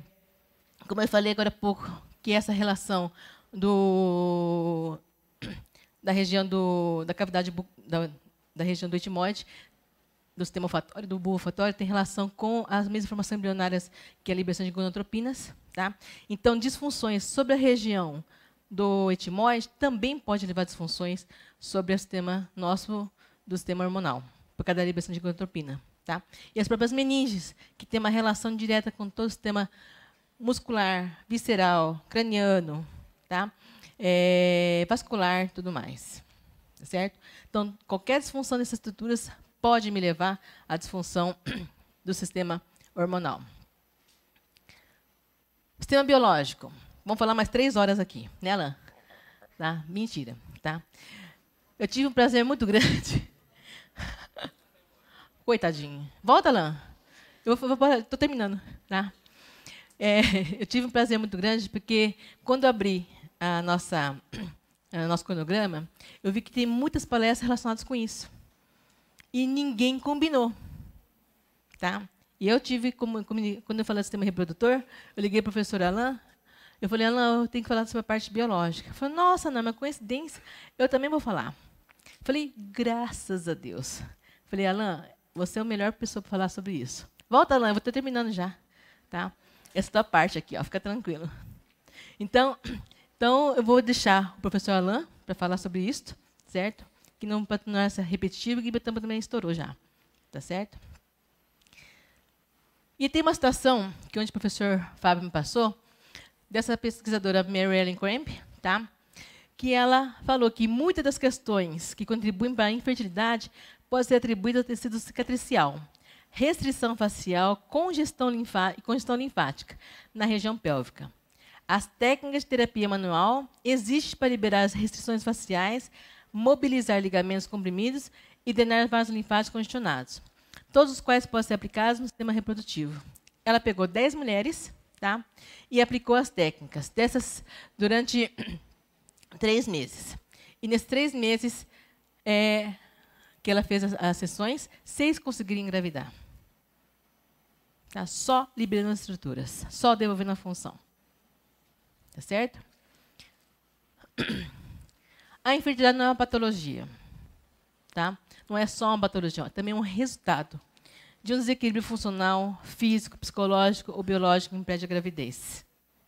Speaker 1: como eu falei agora há pouco, que essa relação do, da região do, da cavidade da, da região do etimoide, do sistema olfatório, do bulbo olfatório, tem relação com as mesmas informações embrionárias que a liberação de gonotropinas. Tá? Então, disfunções sobre a região do etimóide também pode levar a disfunções sobre o sistema nosso do sistema hormonal, por causa da liberação de gonadotropina. Tá? E as próprias meninges, que tem uma relação direta com todo o sistema muscular, visceral, craniano, tá? É, vascular, tudo mais. Tá certo? Então, qualquer disfunção dessas estruturas pode me levar à disfunção do sistema hormonal. Sistema biológico. Vamos falar mais três horas aqui, né, Alain? Tá? Mentira, tá? Eu tive um prazer muito grande. Coitadinho. Volta, Alain. Eu estou terminando, tá? É, eu tive um prazer muito grande porque quando abri a nossa a nosso cronograma, eu vi que tem muitas palestras relacionadas com isso e ninguém combinou, tá? E eu tive como, como quando eu falei do sistema reprodutor, eu liguei para o professor Alain, eu falei, Alain, eu tenho que falar sobre a parte biológica. Ela falou, nossa, não, mas coincidência, eu também vou falar. Eu falei, graças a Deus. Eu falei, Alain, você é a melhor pessoa para falar sobre isso. Volta, Alain, eu vou estar terminando já. Tá? Essa tua parte aqui, ó, fica tranquilo. Então, então eu vou deixar o professor Alain para falar sobre isso, certo? Que não para não essa repetitiva que também estourou já. Tá certo? E tem uma situação que onde o professor Fábio me passou, dessa pesquisadora Mary Ellen Cramp, tá? que ela falou que muitas das questões que contribuem para a infertilidade podem ser atribuídas ao tecido cicatricial, restrição facial, congestão, congestão linfática na região pélvica. As técnicas de terapia manual existem para liberar as restrições faciais, mobilizar ligamentos comprimidos e drenar vasos linfáticos congestionados, todos os quais podem ser aplicados no sistema reprodutivo. Ela pegou 10 mulheres tá? E aplicou as técnicas dessas durante três meses. E nesses três meses é, que ela fez as, as, sessões, seis conseguiram engravidar. Tá? Só liberando as estruturas, só devolvendo a função. Tá certo? A infertilidade não é uma patologia. Tá? Não é só uma patologia, é também é um resultado de um desequilíbrio funcional, físico, psicológico ou biológico que impede a gravidez.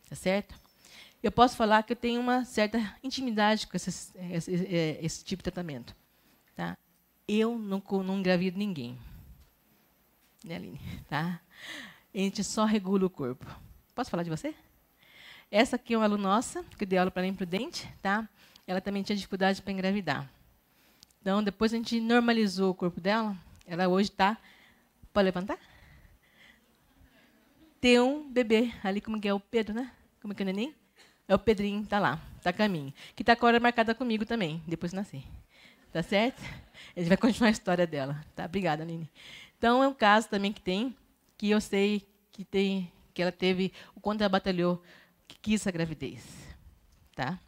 Speaker 1: Tá certo? Eu posso falar que eu tenho uma certa intimidade com esse, esse, é, esse tipo de tratamento. Tá? Eu não, não engravido ninguém. Né, Aline? Tá? A gente só regula o corpo. Posso falar de você? Essa aqui é uma aluna nossa, que deu aula para a em tá? Ela também tinha dificuldade para engravidar. Então, depois a gente normalizou o corpo dela, ela hoje está Pode levantar? Tem um bebê ali, como é que é o Pedro, né? Como é que é o neném? É o Pedrinho, tá lá, tá a caminho. Que tá com a hora marcada comigo também, depois de nascer. Tá certo? Ele vai continuar a história dela. Tá? Obrigada, Nini. Então, é um caso também que tem, que eu sei que tem que ela teve, o quanto ela batalhou, que quis a gravidez. Tá?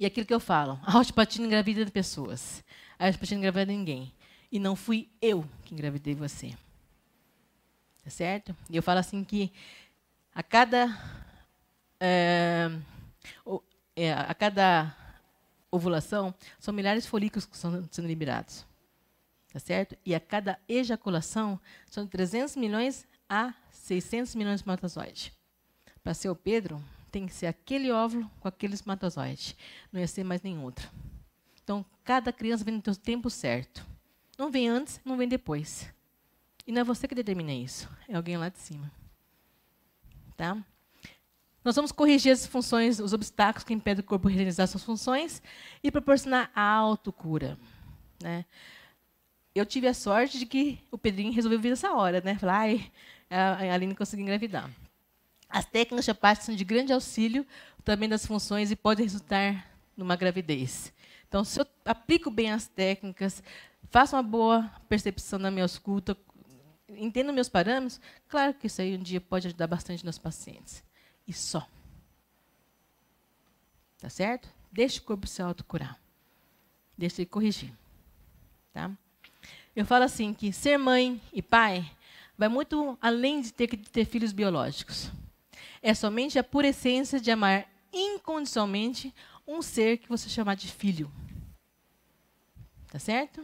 Speaker 1: E aquilo que eu falo, a Roche Patino engravida de pessoas. A Roche Patino engravida de ninguém. E não fui eu que engravidei você. Tá certo? E eu falo assim que a cada. Eh, é, a cada ovulação, são milhares de folículos que estão sendo liberados. Tá certo? E a cada ejaculação, são de 300 milhões a 600 milhões de espermatozoides. Para ser o Pedro, tem que ser aquele óvulo com aquele espermatozoides, Não ia ser mais nenhum outro. Então, cada criança vem no seu tempo certo. Não vem antes, não vem depois. E não é você que determina isso, é alguém lá de cima. Tá? Nós vamos corrigir as funções, os obstáculos que impedem o corpo de realizar suas funções e proporcionar a autocura. Né? Eu tive a sorte de que o Pedrinho resolveu vir nessa hora, né? Falar, ai, a Aline conseguiu engravidar. As técnicas de são de grande auxílio também das funções e podem resultar numa gravidez. Então, se eu aplico bem as técnicas, faço uma boa percepção da minha escuta, entendo meus parâmetros, claro que isso aí um dia pode ajudar bastante nos pacientes. E só. Tá certo? Deixa o corpo se autocurar. Deixa ele corrigir. Tá? Eu falo assim que ser mãe e pai vai muito além de ter que ter filhos biológicos. É somente a pura essência de amar incondicionalmente um ser que você chamar de filho. Tá certo?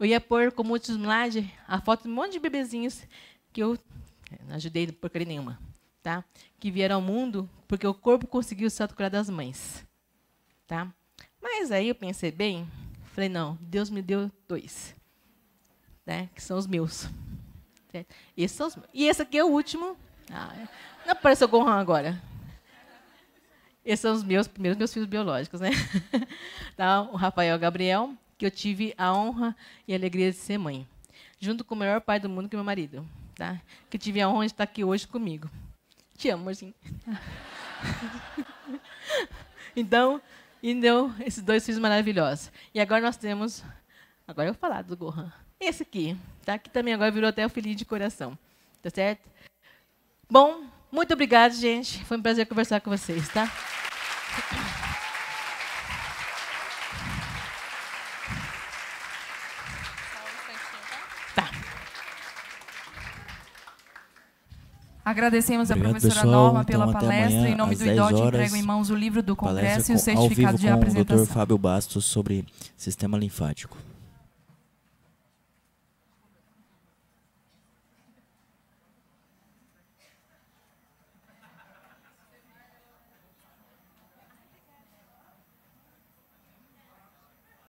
Speaker 1: Eu ia pôr como slide a foto de um monte de bebezinhos que eu é, não ajudei porcaria nenhuma, tá? Que vieram ao mundo porque o corpo conseguiu se autocurar das mães, tá? Mas aí eu pensei bem, falei não, Deus me deu dois, né? Que são os meus. Certo? Esses são os meus. E esse aqui é o último. Ah, é. não apareceu o Gohan agora. Esses são os meus primeiros meus filhos biológicos, né? Tá, o Rafael Gabriel, que eu tive a honra e a alegria de ser mãe, junto com o melhor pai do mundo que é meu marido, tá? Que tive a honra de estar aqui hoje comigo. Te amo, amorzinho. então, e deu esses dois filhos maravilhosos. E agora nós temos, agora eu vou falar do Gohan. Esse aqui, tá? Que também agora virou até o filhinho de coração, tá certo? Bom, muito obrigada, gente. Foi um prazer conversar com vocês, tá? tá. Agradecemos Obrigado, a professora pessoal. Norma pela então, palestra. Amanhã, em nome do IDOT, entrego em mãos o livro do Congresso e o certificado de apresentação. Ao com o Dr. Fábio Bastos sobre sistema linfático.